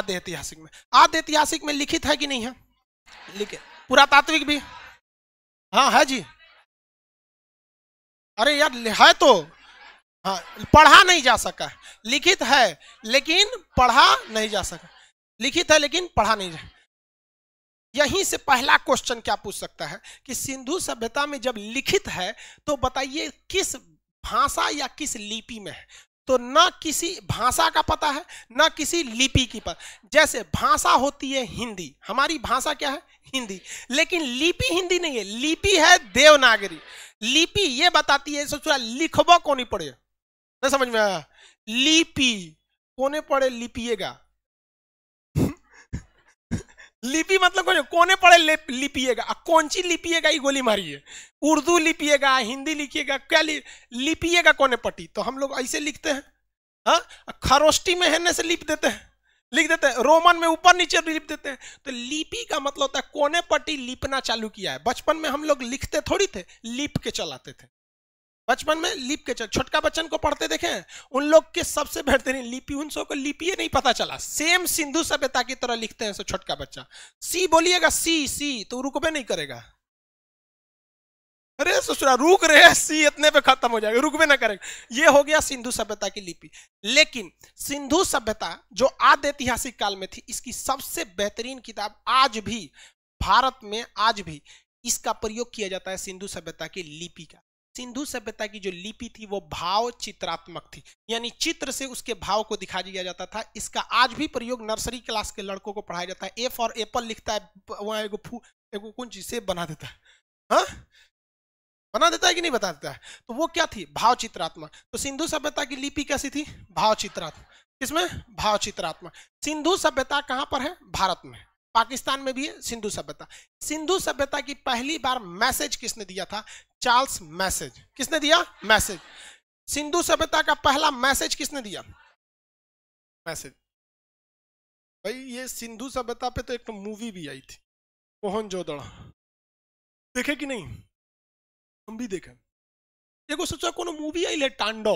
Speaker 2: आद्य ऐतिहासिक में आद्य ऐतिहासिक में लिखित है कि नहीं है लिखे पुरातात्विक भी हाँ है जी अरे यार है तो हाँ पढ़ा नहीं जा सका लिखित है लेकिन पढ़ा नहीं जा सका लिखित है लेकिन पढ़ा नहीं जा यहीं से पहला क्वेश्चन क्या पूछ सकता है कि सिंधु सभ्यता में जब लिखित है तो बताइए किस भाषा या किस लिपि में है तो ना किसी भाषा का पता है ना किसी लिपि की पता जैसे भाषा होती है हिंदी हमारी भाषा क्या है हिंदी लेकिन लिपि हिंदी नहीं है लिपि है देवनागरी लिपि ये बताती है सोचा को नहीं पड़े नहीं समझ में आया लिपि कोने पड़े लिपिएगा लिपि मतलब कोने कोने पड़े लिपिएगा कौन सी लिपिएगा ये गोली मारिए उर्दू लिपिएगा हिंदी लिखिएगा क्या लिपिएगा कोने पट्टी तो हम लोग ऐसे लिखते हैं हाँ? खरोष्टी में हेने से लिप देते हैं लिख देते हैं रोमन में ऊपर नीचे लिख देते हैं तो लिपि का मतलब होता है कोने पट्टी लिपना चालू किया है बचपन में हम लोग लिखते थोड़ी थे लिप के चलाते थे बचपन में लिप के छोटका बच्चन को पढ़ते देखे उन लोग के सबसे बेहतरीन लिपि उन सबको लिपि नहीं पता चला सेम सिंधु सभ्यता की तरह लिखते हैं सो छोटका बच्चा सी बोलिएगा सी सी तो रुकबे नहीं करेगा अरे ससुरा रुक रहे सी इतने पे खत्म हो जाएगा रुक भी ना करेगा ये हो गया सिंधु सभ्यता की लिपि लेकिन सिंधु सभ्यता जो आद ऐतिहासिक काल में थी इसकी सबसे बेहतरीन किताब आज भी भारत में आज भी इसका प्रयोग किया जाता है सिंधु सभ्यता की लिपि का सिंधु सभ्यता की जो लिपि थी वो भाव चित्रात्मक थी यानी चित्र से उसके भाव को दिखा दिया जाता था इसका आज भी प्रयोग नर्सरी क्लास के लड़कों को पढ़ाया जाता है ए फॉर एप्पल लिखता है वहाँ एगो फू एगो कौन चीज से बना देता है हा? बना देता है कि नहीं बता देता है तो वो क्या थी भाव चित्रात्मा तो सिंधु सभ्यता की लिपि कैसी थी भाव चित्रात्मा किसमें भाव चित्रात्मा सिंधु सभ्यता कहाँ पर है भारत में पाकिस्तान में भी है सिंधु सभ्यता सिंधु सभ्यता की पहली बार मैसेज किसने दिया था चार्ल्स मैसेज किसने दिया मैसेज सिंधु
Speaker 1: सभ्यता का पहला मैसेज किसने दिया मैसेज भाई ये सिंधु सभ्यता पे तो एक मूवी तो भी आई थी मोहन जोदड़ा
Speaker 2: देखे कि नहीं हम भी देखें देखो सोचो को मूवी आई ले टांडो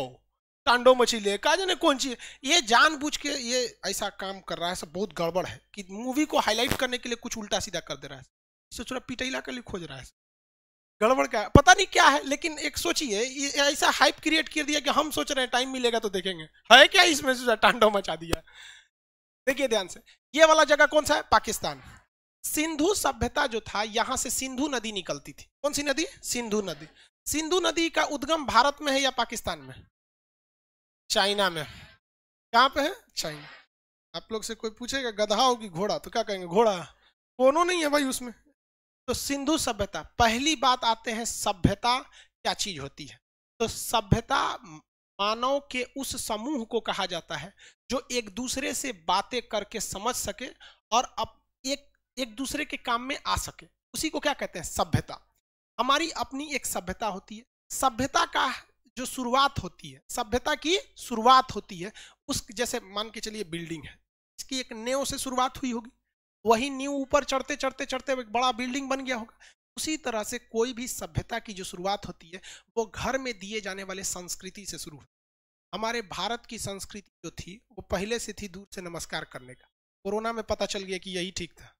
Speaker 2: टांडो तांडव ले कहा जाने कौन चीज ये जान बुझ के ये ऐसा काम कर रहा है सब बहुत गड़बड़ है कि मूवी को हाईलाइट करने के लिए कुछ उल्टा सीधा कर दे रहा है इससे थोड़ा पिटैला के लिए खोज रहा है गड़बड़ क्या पता नहीं क्या है लेकिन एक सोचिए ये ऐसा हाइप क्रिएट कर दिया कि हम सोच रहे हैं टाइम मिलेगा तो देखेंगे है क्या इसमें टांडो मचा दिया देखिए ध्यान से ये वाला जगह कौन सा है पाकिस्तान सिंधु सभ्यता जो था यहां से सिंधु नदी निकलती थी कौन सी नदी सिंधु नदी सिंधु नदी का उद्गम भारत में है या पाकिस्तान में चाइना में कहाँ पे है चाइना आप लोग से कोई पूछेगा गधा होगी घोड़ा तो क्या कहेंगे घोड़ा कोनो नहीं है भाई उसमें तो सिंधु सभ्यता पहली बात आते हैं सभ्यता क्या चीज होती है तो सभ्यता मानव के उस समूह को कहा जाता है जो एक दूसरे से बातें करके समझ सके और अप, एक दूसरे के काम में आ सके उसी को क्या कहते हैं सभ्यता हमारी अपनी एक सभ्यता होती है सभ्यता का जो शुरुआत होती है सभ्यता की शुरुआत होती है उस जैसे मान के चलिए बिल्डिंग है इसकी एक नेव से शुरुआत हुई होगी वही न्यू ऊपर चढ़ते चढ़ते चढ़ते एक बड़ा बिल्डिंग बन गया होगा उसी तरह से कोई भी सभ्यता की जो शुरुआत होती है वो घर में दिए जाने वाले संस्कृति से शुरू होती हमारे भारत की संस्कृति जो थी वो पहले से थी दूर से नमस्कार करने का कोरोना में पता चल गया कि यही ठीक था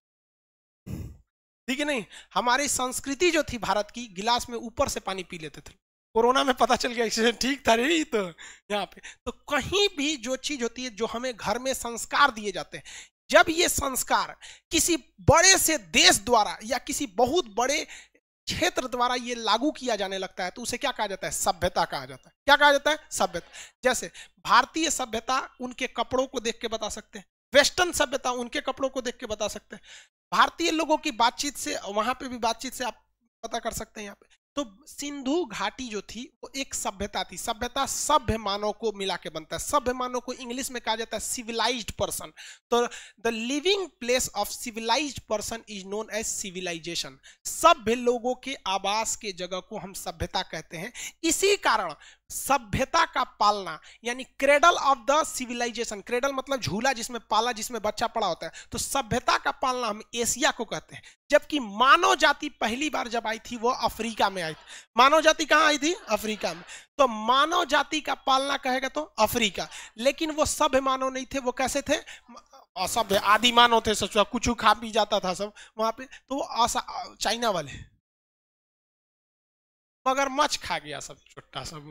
Speaker 2: ठीक है नहीं हमारी संस्कृति जो थी भारत की गिलास में ऊपर से पानी पी लेते थे कोरोना में पता चल गया ठीक था रही तो यहाँ पे तो कहीं भी जो चीज होती है जो हमें घर में संस्कार दिए जाते हैं जब ये संस्कार किसी बड़े से देश द्वारा या किसी बहुत बड़े क्षेत्र द्वारा ये लागू किया जाने लगता है तो उसे क्या कहा जाता है सभ्यता कहा जाता है क्या कहा जाता है सभ्यता जैसे भारतीय सभ्यता उनके कपड़ों को देख के बता सकते हैं वेस्टर्न सभ्यता उनके कपड़ों को देख के बता सकते हैं भारतीय लोगों की बातचीत से वहां पे भी बातचीत से आप पता कर सकते हैं यहाँ पे तो सिंधु घाटी जो थी वो एक सभ्यता थी सभ्यता सभ्य मानव को मिला के बनता है सभ्य मानव को इंग्लिश में कहा जाता है सिविलाइज पर्सन तो the living place of civilise person is known as civilisation सभ्य लोगों के आवास के जगह को हम सभ्यता कहते हैं इसी कारण सभ्यता का पालना यानी cradle of the civilisation cradle मतलब झूला जिसमें पाला जिसमें बच्चा पड़ा होता है तो सभ्यता का पालना हम एशिया को कहते हैं जबकि मानव जाति पहली बार जब आई थी वो अफ्रीका में आई थी मानव जाति कहाँ आई थी अफ्रीका में तो मानव जाति का पालना कहेगा तो अफ्रीका लेकिन वो सभ्य मानव नहीं थे वो कैसे थे असभ्य आदि मानव थे सचुआ कुछ खा पी जाता था सब वहां पे तो वो चाइना वाले मगरमच्छ खा गया सब छोटा सब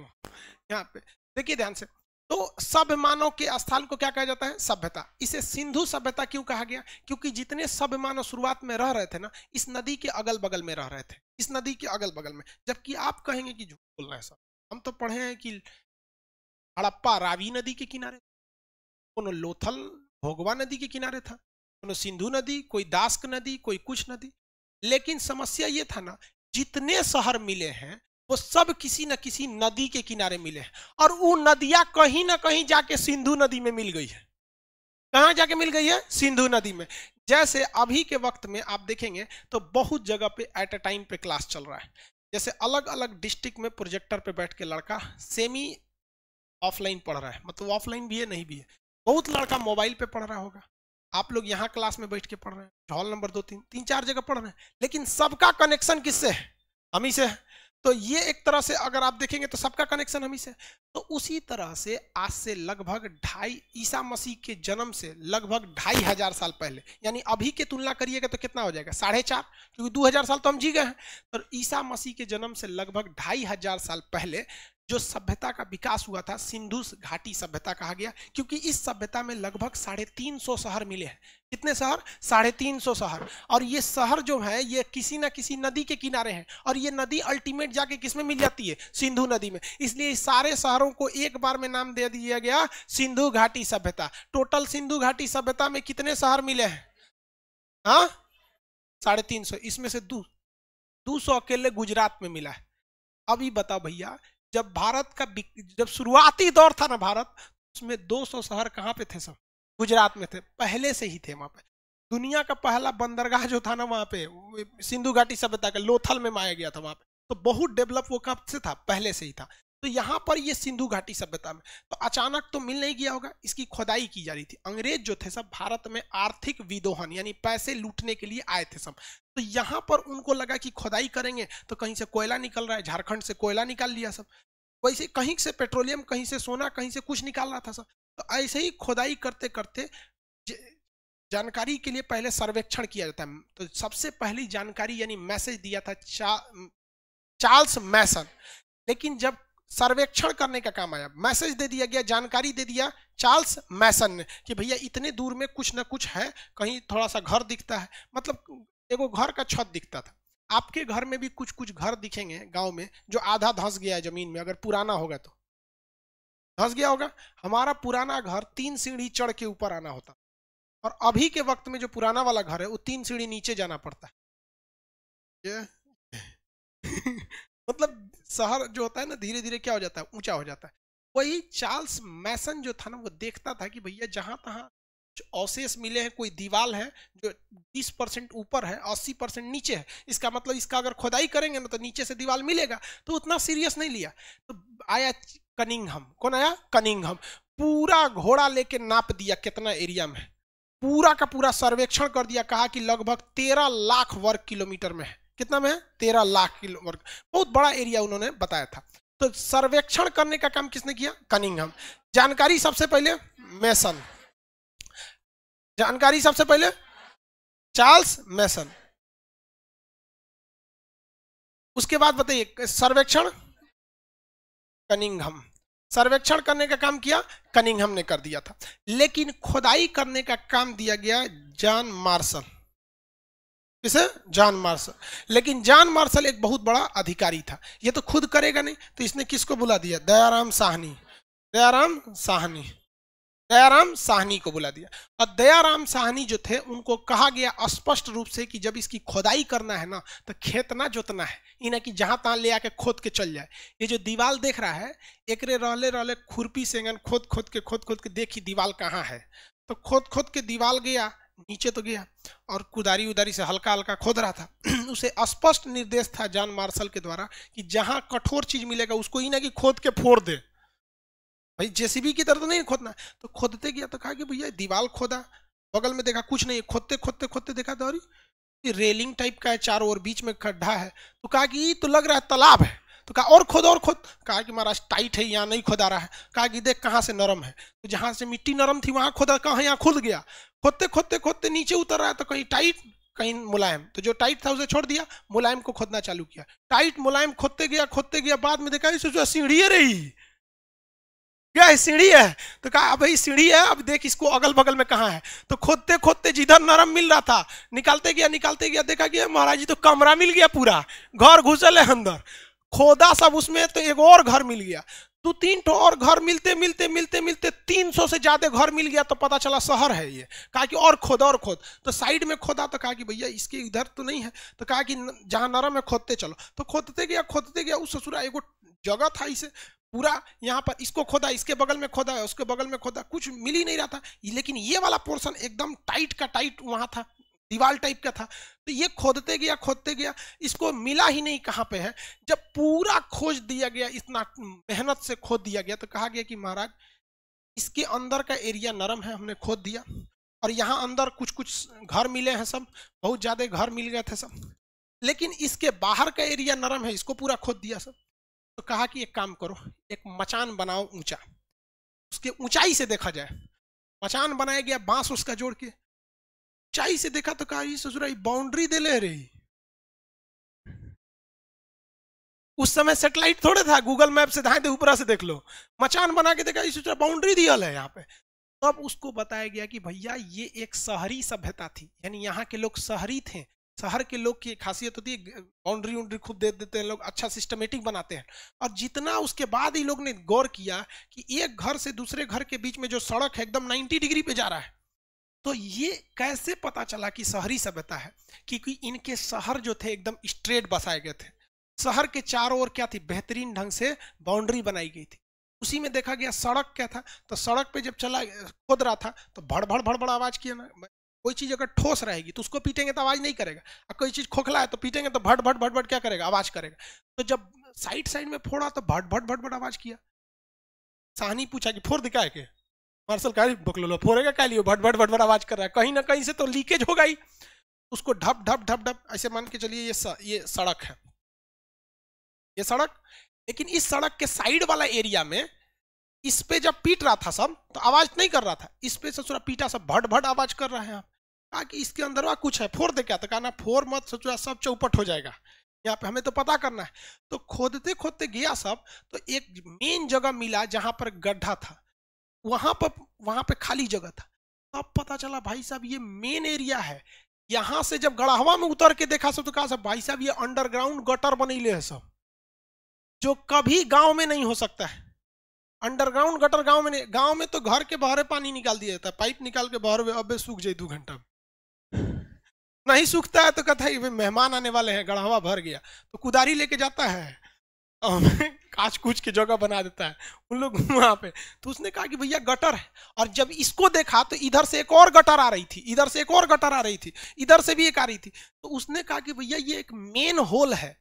Speaker 2: यहाँ पे देखिए ध्यान से तो सभ्य मानव के स्थान को क्या कहा जाता है सभ्यता इसे सिंधु सभ्यता क्यों कहा गया क्योंकि जितने सभ्य मानव शुरुआत में रह रहे थे ना इस नदी के अगल बगल में रह रहे थे इस नदी के अगल बगल में जबकि आप कहेंगे कि झूठ बोल रहे हैं सब हम तो पढ़े हैं कि हड़प्पा रावी नदी के किनारे कोनो लोथल भोगवा नदी के किनारे था कोनो सिंधु नदी कोई दास्क नदी कोई कुछ नदी लेकिन समस्या ये था ना जितने शहर मिले हैं वो सब किसी न किसी नदी के किनारे मिले हैं और वो नदियां कहीं ना कहीं जाके सिंधु नदी में मिल गई है कहाँ जाके मिल गई है सिंधु नदी में जैसे अभी के वक्त में आप देखेंगे तो बहुत जगह पे एट अ टाइम पे क्लास चल रहा है जैसे अलग अलग डिस्ट्रिक्ट में प्रोजेक्टर पे बैठ के लड़का सेमी ऑफलाइन पढ़ रहा है मतलब ऑफलाइन भी है नहीं भी है बहुत लड़का मोबाइल पे पढ़ रहा होगा आप लोग यहाँ क्लास में बैठ के पढ़ रहे हैं हॉल नंबर दो तीन तीन चार जगह पढ़ रहे हैं लेकिन सबका कनेक्शन किससे है हम ही से है तो ये एक तरह से अगर आप देखेंगे तो सबका कनेक्शन हम ही से तो उसी तरह से आज से लगभग ढाई ईसा मसीह के जन्म से लगभग ढाई हजार साल पहले यानी अभी के तुलना करिएगा तो कितना हो जाएगा साढ़े चार क्योंकि दो हजार साल तो हम जी गए हैं तो ईसा मसीह के जन्म से लगभग ढाई हजार साल पहले जो सभ्यता का विकास हुआ था सिंधु घाटी सभ्यता कहा गया क्योंकि इस सभ्यता में लगभग साढ़े तीन सौ शहर मिले हैं कितने शहर साढ़े तीन सौ शहर और ये शहर जो है ये किसी ना किसी नदी के किनारे हैं और ये नदी अल्टीमेट जाके किस में मिल जाती है सिंधु नदी में इसलिए सारे शहरों को एक बार में नाम दे दिया गया सिंधु घाटी सभ्यता टोटल सिंधु घाटी सभ्यता में कितने शहर मिले हैं हाँ? साढ़े तीन सौ इसमें से दो सौ अकेले गुजरात में मिला है अभी बताओ भैया जब भारत का जब शुरुआती दौर था ना भारत उसमें 200 शहर कहाँ पे थे सब गुजरात में थे पहले से ही थे वहां पे दुनिया का पहला बंदरगाह जो था ना वहां पे सिंधु घाटी सभ्यता का लोथल में माया गया था वहां पे तो बहुत डेवलप वो कब से था पहले से ही था तो यहाँ पर ये सिंधु घाटी सभ्यता में तो अचानक तो मिल नहीं गया होगा इसकी खोदाई की जा रही थी अंग्रेज जो थे सब भारत में आर्थिक विदोहन यानी पैसे लूटने के लिए आए थे सब तो यहाँ पर उनको लगा कि खोदाई करेंगे तो कहीं से कोयला निकल रहा है झारखंड से कोयला निकाल लिया सब वैसे कहीं से पेट्रोलियम कहीं से सोना कहीं से कुछ निकाल रहा था सब तो ऐसे ही खोदाई करते करते जानकारी के लिए पहले सर्वेक्षण किया जाता है तो सबसे पहली जानकारी यानी मैसेज दिया था चार्ल्स मैसन लेकिन जब सर्वेक्षण करने का काम आया मैसेज दे दिया गया जानकारी दे दिया चार्ल्स मैसन ने कि भैया इतने दूर में कुछ ना कुछ है कहीं थोड़ा सा घर दिखता है मतलब एगो घर का छत दिखता था आपके घर में भी कुछ कुछ घर दिखेंगे गांव में जो आधा धंस गया है जमीन में अगर पुराना होगा तो धंस गया होगा हमारा पुराना घर तीन सीढ़ी चढ़ के ऊपर आना होता और अभी के वक्त में जो पुराना वाला घर है वो तीन सीढ़ी नीचे जाना पड़ता है मतलब शहर जो होता है ना धीरे धीरे क्या हो जाता है ऊंचा हो जाता है वही चार्ल्स मैसन जो था ना वो देखता था कि भैया जहां तहाँ अवशेष मिले हैं कोई दीवाल है जो 20 परसेंट ऊपर है 80 परसेंट नीचे है इसका मतलब इसका अगर खुदाई करेंगे ना तो नीचे से दीवाल मिलेगा तो उतना सीरियस नहीं लिया तो आया कनिंगहम कौन आया कनिंगहम पूरा घोड़ा लेके नाप दिया कितना एरिया में पूरा का पूरा सर्वेक्षण कर दिया कहा कि लगभग तेरह लाख वर्ग किलोमीटर में है कितना में है तेरह लाख किलो वर्ग बहुत बड़ा एरिया उन्होंने बताया था तो सर्वेक्षण करने का काम किसने किया
Speaker 1: कनिंगम जानकारी सबसे पहले मैसन जानकारी सबसे पहले चार्ल्स मैसन उसके बाद बताइए सर्वेक्षण कनिंगम सर्वेक्षण
Speaker 2: करने का काम किया कनिंगम ने कर दिया था लेकिन खुदाई करने का काम दिया गया जॉन मार्शल किसे जॉन मार्शल लेकिन जॉन मार्शल एक बहुत बड़ा अधिकारी था ये तो खुद करेगा नहीं तो इसने किसको बुला दिया दयाराम साहनी दयाराम साहनी दयाराम साहनी को बुला दिया और दयाराम साहनी जो थे उनको कहा गया स्पष्ट रूप से कि जब इसकी खोदाई करना है ना तो खेतना जोतना है इन्हें कि जहां तहां ले आके खोद के चल जाए ये जो दीवाल देख रहा है एक रहले रहले खुरपी सेंगन खोद खोद के खोद खोद के देखी दीवाल कहाँ है तो खोद खोद के दीवाल गया नीचे तो गया और कुदारी उदारी से हल्का हल्का खोद रहा था उसे स्पष्ट निर्देश था जॉन मार्शल के द्वारा कि जहां कठोर चीज मिलेगा उसको ही ना कि खोद के फोड़ दे भाई जेसीबी की तरह तो नहीं खोदना तो खोदते गया तो कहा कि भैया दीवार खोदा बगल में देखा कुछ नहीं खोदते खोदते खोदते देखा तो अरे रेलिंग टाइप का है चारों ओर बीच में गड्ढा है तो कहा कि तो लग रहा है तालाब है तो कहा और खोद और खोद कहा कि महाराज टाइट है यहाँ नहीं खोदा रहा है कहा कि देख कहाँ से नरम है तो जहाँ से मिट्टी नरम थी वहाँ खोदा कहाँ यहाँ खुद गया खोदते खोदते खोदते नीचे उतर रहा है तो कहीं टाइट कहीं मुलायम तो जो टाइट था उसे छोड़ दिया मुलायम को खोदना चालू किया टाइट मुलायम खोदते गया खोदते गया बाद में देखा इसे जो सीढ़ी रही क्या है सीढ़ी है तो कहा अब भाई सीढ़ी है अब देख इसको अगल बगल में कहाँ है तो खोदते खोदते जिधर नरम मिल रहा था निकालते गया निकालते गया देखा गया महाराज जी तो कमरा मिल गया पूरा घर घुसल है अंदर खोदा सब उसमें तो एक और घर मिल गया तो तीन ठो और घर मिलते मिलते मिलते मिलते 300 से ज्यादा घर मिल गया तो पता चला शहर है ये कहा कि और खोद और खोद तो साइड में खोदा तो कहा कि भैया इसके इधर तो नहीं है तो कहा कि जहां नरम है खोदते चलो तो खोदते गया खोदते गया उस ससुरा एगो जगह था इसे पूरा यहाँ पर इसको खोदा इसके बगल में खोदा उसके बगल में खोदा कुछ मिल ही नहीं रहा था लेकिन ये वाला पोर्शन एकदम टाइट का टाइट वहां था दीवार टाइप का था तो ये खोदते गया खोदते गया इसको मिला ही नहीं कहाँ पे है जब पूरा खोज दिया गया इतना मेहनत से खोद दिया गया तो कहा गया कि महाराज इसके अंदर का एरिया नरम है हमने खोद दिया और यहाँ अंदर कुछ कुछ घर मिले हैं सब बहुत ज़्यादा घर मिल गए थे सब लेकिन इसके बाहर का एरिया नरम है इसको पूरा खोद दिया सब तो कहा कि एक काम करो एक मचान बनाओ ऊंचा उसके ऊंचाई से देखा जाए मचान बनाया गया बांस उसका जोड़ के ऊंचाई से देखा तो कहा ये ससुराई बाउंड्री दे ले रही उस समय सेटेलाइट थोड़े था गूगल मैप से धाए ऊपर से देख लो मचान बना के देखा इस बाउंड्री दिया है यहाँ पे तब उसको बताया गया कि भैया ये एक शहरी सभ्यता थी यानी यहाँ के लोग शहरी थे शहर के लोग की खासियत होती है बाउंड्री उन्ड्री खूब दे देते हैं लोग अच्छा सिस्टमेटिक बनाते हैं और जितना उसके बाद ही लोग ने गौर किया कि एक घर से दूसरे घर के बीच में जो सड़क है एकदम 90 डिग्री पे जा रहा है तो ये कैसे पता चला कि शहरी सभ्यता है क्योंकि इनके शहर जो थे एकदम स्ट्रेट बसाए गए थे शहर के चारों ओर क्या थी बेहतरीन ढंग से बाउंड्री बनाई गई थी उसी में देखा गया सड़क क्या था तो सड़क पे जब चला खोद रहा था तो भड़ भड़ भड़ भड़ आवाज किया ना कोई चीज़ अगर ठोस रहेगी तो उसको पीटेंगे तो आवाज़ नहीं करेगा और कोई चीज़ खोखला है तो पीटेंगे तो भट भट भट भट क्या करेगा आवाज़ करेगा तो जब साइड साइड में फोड़ा तो भट भट भट भट आवाज़ किया सहनी पूछा कि फोड़ दिखाए के मार्शल का बकलोलो फोड़ेगा क्या लियो भट भट भट भट आवाज कर रहा है कहीं ना कहीं से तो लीकेज हो गई उसको ढप ढप ढप ढप ऐसे मान के चलिए ये स, ये सड़क है ये सड़क लेकिन इस सड़क के साइड वाला एरिया में इस पे जब पीट रहा था सब तो आवाज नहीं कर रहा था इस पे ससुरा पीटा सब भट भट आवाज कर रहे हैं आप कहा कि इसके अंदर वहाँ कुछ है फोर दे क्या तो कहना फोर मत ससुरा सब चौपट हो जाएगा यहाँ पे हमें तो पता करना है तो खोदते खोदते गया सब तो एक मेन जगह मिला जहां पर गड्ढा था वहां पर वहां पे खाली जगह था तब पता चला भाई साहब ये मेन एरिया है यहां से जब गढ़ावा में उतर के देखा सब तो कहा सब भाई साहब ये अंडरग्राउंड गटर बने ले सब जो कभी गांव में नहीं हो सकता है अंडरग्राउंड गटर गांव में नहीं गांव में तो घर के बाहर पानी निकाल दिया जाता है पाइप निकाल के बाहर अब सूख जाए दो घंटा नहीं सूखता है तो कहता है मेहमान आने वाले हैं गढ़ावा भर गया तो कुदारी लेके जाता है काच कूच की जगह बना देता है उन लोग वहां पे तो उसने कहा कि भैया गटर है और जब इसको देखा तो इधर से एक और गटर आ रही थी इधर से एक और गटर आ रही थी इधर से भी एक आ रही थी तो उसने कहा कि भैया ये एक मेन होल है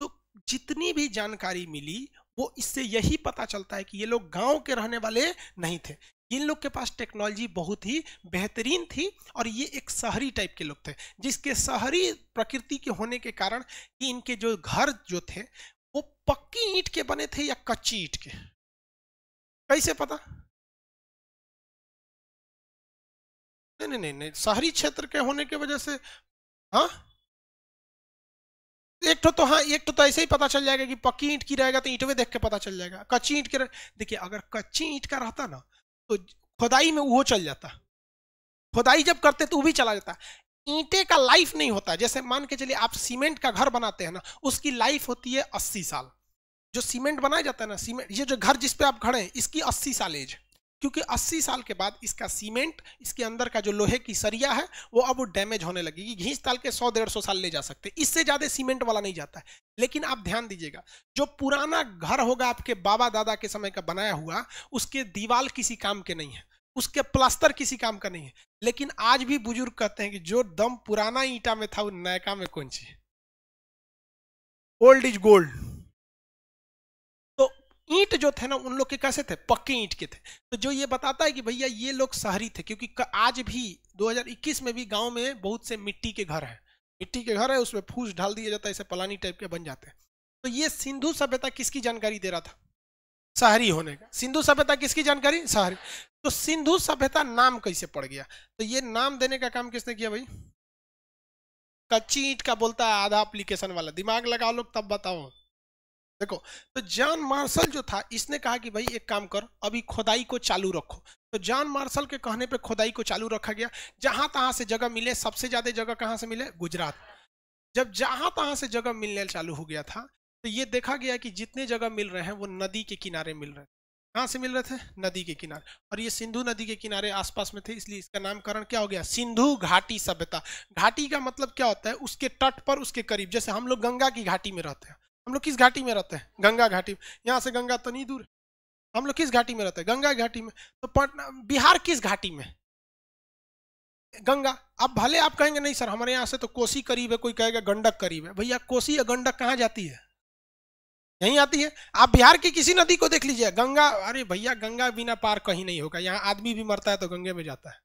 Speaker 2: तो जितनी भी जानकारी मिली वो इससे यही पता चलता है कि ये लोग गांव के रहने वाले नहीं थे इन लोग के पास टेक्नोलॉजी बहुत ही बेहतरीन थी और ये एक शहरी टाइप के लोग थे जिसके शहरी प्रकृति के होने के कारण कि इनके जो घर
Speaker 1: जो थे वो पक्की ईंट के बने थे या कच्ची ईंट के कैसे पता नहीं नहीं नहीं, शहरी क्षेत्र के होने की वजह से हाँ एक तो तो हाँ एक तो
Speaker 2: तो ऐसे ही पता चल जाएगा कि पक्की ईंट की रहेगा तो ईंटवे देख के पता चल जाएगा कच्ची ईंट के देखिए अगर कच्ची ईंट का रहता ना तो खुदाई में वो चल जाता खुदाई जब करते तो वो भी चला जाता ईंटे का लाइफ नहीं होता जैसे मान के चलिए आप सीमेंट का घर बनाते हैं ना उसकी लाइफ होती है अस्सी साल जो सीमेंट बनाया जाता है ना सीमेंट ये जो घर जिस पे आप खड़े हैं इसकी अस्सी साल एज क्योंकि अस्सी साल के बाद इसका सीमेंट इसके अंदर का जो लोहे की सरिया है वो अब डैमेज होने लगेगी घींच ताल के सौ डेढ़ सौ साल ले जा सकते हैं इससे ज़्यादा सीमेंट वाला नहीं जाता है लेकिन आप ध्यान दीजिएगा जो पुराना घर होगा आपके बाबा दादा के समय का बनाया हुआ उसके दीवाल किसी काम के नहीं है उसके प्लास्टर किसी काम का नहीं है लेकिन आज भी बुजुर्ग कहते हैं कि जो दम पुराना ईटा में था वो नयका में कौन सी ओल्ड इज गोल्ड तो ईंट जो थे ना उन लोग के कैसे थे पक्के ईंट के थे तो जो ये बताता है कि भैया ये लोग शहरी थे क्योंकि आज भी 2021 में भी गांव में बहुत से मिट्टी के घर हैं मिट्टी के घर है उसमें फूस ढाल दिया जाता है ऐसे पलानी टाइप के बन जाते हैं तो ये सिंधु सभ्यता किसकी जानकारी दे रहा था शहरी होने का सिंधु सभ्यता किसकी जानकारी शहरी तो सिंधु सभ्यता नाम कैसे पड़ गया तो ये नाम देने का काम किसने किया भाई कच्ची ईट का बोलता है आधा एप्लीकेशन वाला दिमाग लगाओ लोग तब बताओ देखो तो जॉन मार्शल जो था इसने कहा कि भाई एक काम कर अभी खुदाई को चालू रखो तो जॉन मार्शल के कहने पे खुदाई को चालू रखा गया जहां तहां से जगह मिले सबसे ज्यादा जगह कहां से मिले गुजरात जब जहां तहां से जगह मिलने चालू हो गया था तो ये देखा गया कि जितने जगह मिल रहे हैं वो नदी के किनारे मिल रहे हैं कहाँ से मिल रहे थे नदी के किनारे और ये सिंधु नदी के किनारे आसपास में थे इसलिए इसका नामकरण क्या हो गया सिंधु घाटी सभ्यता घाटी का मतलब क्या होता है उसके तट पर उसके करीब जैसे हम लोग गंगा की घाटी में रहते हैं हम लोग किस घाटी में रहते हैं गंगा घाटी यहाँ से गंगा तो नहीं दूर हम लोग किस घाटी में रहते हैं गंगा घाटी में तो पटना बिहार किस घाटी में गंगा अब भले आप कहेंगे नहीं सर हमारे यहाँ से तो कोसी करीब है कोई कहेगा गंडक करीब है भैया कोसी या गंडक कहाँ जाती है यहीं आती है आप बिहार की किसी नदी को देख लीजिए गंगा अरे भैया गंगा बिना पार कहीं नहीं होगा यहाँ आदमी भी मरता है तो गंगे में जाता है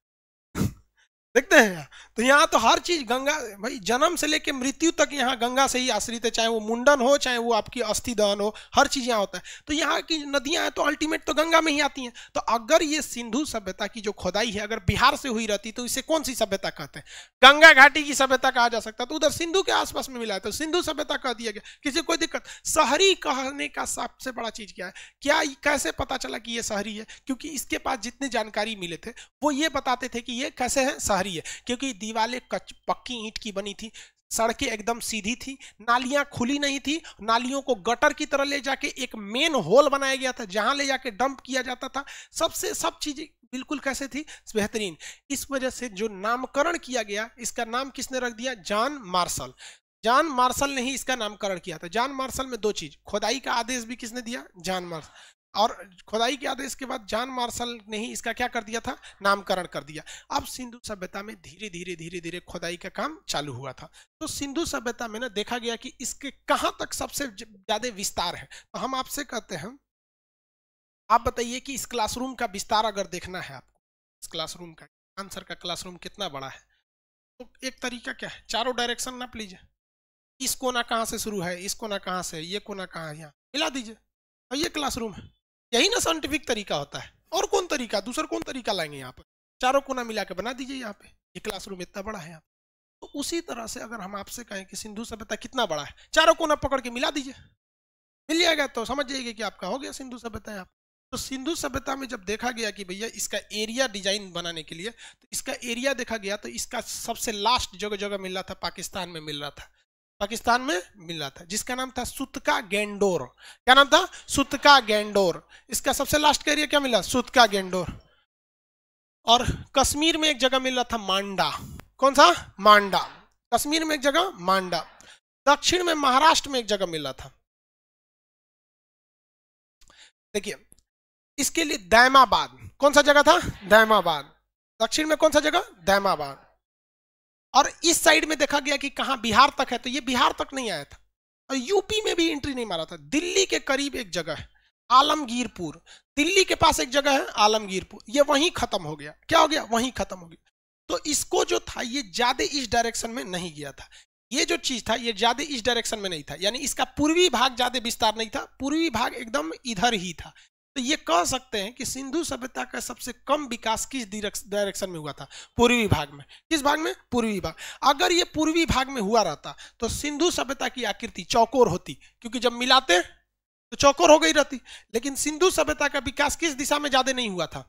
Speaker 2: देखते हैं तो यहाँ तो हर चीज गंगा भाई जन्म से लेके मृत्यु तक यहाँ गंगा से ही आश्रित है चाहे वो मुंडन हो चाहे वो आपकी अस्थि दहन हो हर चीज यहाँ होता है तो यहाँ की नदियां हैं तो अल्टीमेट तो गंगा में ही आती हैं तो अगर ये सिंधु सभ्यता की जो खुदाई है अगर बिहार से हुई रहती तो इसे कौन सी सभ्यता कहते हैं गंगा घाटी की सभ्यता कहा जा सकता तो उधर सिंधु के आसपास में मिला है तो सिंधु सभ्यता कह दिया गया किसी कोई दिक्कत शहरी कहने का सबसे बड़ा चीज क्या है क्या कैसे पता चला कि ये शहरी है क्योंकि इसके पास जितने जानकारी मिले थे वो ये बताते थे कि ये कैसे है शहरी भारी है क्योंकि दीवारें कच पक्की ईंट की बनी थी सड़कें एकदम सीधी थी नालियां खुली नहीं थी नालियों को गटर की तरह ले जाके एक मेन होल बनाया गया था जहां ले जाके डंप किया जाता था सबसे सब, चीजें बिल्कुल कैसे थी बेहतरीन इस वजह से जो नामकरण किया गया इसका नाम किसने रख दिया जॉन मार्शल जॉन मार्शल ने ही इसका नामकरण किया था जॉन मार्शल में दो चीज खुदाई का आदेश भी किसने दिया जॉन मार्शल और खुदाई के आदेश के बाद जान मार्शल ने ही इसका क्या कर दिया था नामकरण कर दिया अब सिंधु सभ्यता में धीरे धीरे धीरे धीरे खुदाई का काम चालू हुआ था तो सिंधु सभ्यता में ना देखा गया कि इसके कहाँ तक सबसे ज्यादा विस्तार है तो हम आपसे कहते हैं आप बताइए कि इस क्लासरूम का विस्तार अगर देखना है आपको इस क्लासरूम का आंसर का क्लासरूम कितना बड़ा है तो एक तरीका क्या है चारों डायरेक्शन ना लीजिए इस कोना कहाँ से शुरू है इस कोना कहाँ से ये कोना कहाँ यहाँ मिला दीजिए और ये क्लासरूम है यही ना साइंटिफिक तरीका होता है और कौन तरीका दूसरा कौन तरीका लाएंगे यहाँ पर चारों कोना मिला के बना दीजिए यहाँ पे ये क्लासरूम इतना बड़ा है यहाँ तो उसी तरह से अगर हम आपसे कहें कि सिंधु सभ्यता कितना बड़ा है चारों कोना पकड़ के मिला दीजिए मिल जाएगा तो समझ जाइए कि आपका हो गया सिंधु सभ्यता आप तो सिंधु सभ्यता में जब देखा गया कि भैया इसका एरिया डिजाइन बनाने के लिए तो इसका एरिया देखा गया तो इसका सबसे लास्ट जगह जगह मिल रहा था पाकिस्तान में मिल रहा था पाकिस्तान में मिला था जिसका नाम था सुतका गेंडोर क्या नाम था सुतका गेंडोर इसका सबसे लास्ट कैरियर एरिया क्या मिला सुतका गेंडोर और कश्मीर में एक जगह मिला था मांडा कौन सा मांडा कश्मीर में एक जगह मांडा दक्षिण में महाराष्ट्र में एक जगह मिला था
Speaker 1: देखिए इसके लिए दैमाबाद कौन सा जगह था दैमाबाद दक्षिण में कौन सा जगह दैमाबाद
Speaker 2: और इस साइड में देखा गया कि कहा बिहार तक है तो ये बिहार तक नहीं आया था और यूपी में भी एंट्री नहीं मारा था दिल्ली के करीब एक जगह है आलमगीरपुर दिल्ली के पास एक जगह है आलमगीरपुर ये वहीं खत्म हो गया क्या हो गया वहीं खत्म हो गया तो इसको जो था ये ज्यादा इस डायरेक्शन में नहीं गया था ये जो चीज था ये ज्यादा इस डायरेक्शन में नहीं था यानी इसका पूर्वी भाग ज्यादा विस्तार नहीं था पूर्वी भाग एकदम इधर ही था तो ये कह सकते हैं कि सिंधु सभ्यता का सबसे कम विकास किस डायरेक्शन में हुआ था पूर्वी भाग में किस भाग में पूर्वी भाग अगर ये पूर्वी भाग में हुआ रहता तो सिंधु सभ्यता की आकृति चौकोर होती क्योंकि जब मिलाते तो चौकोर हो गई रहती लेकिन सिंधु सभ्यता का विकास किस दिशा में ज्यादा नहीं हुआ था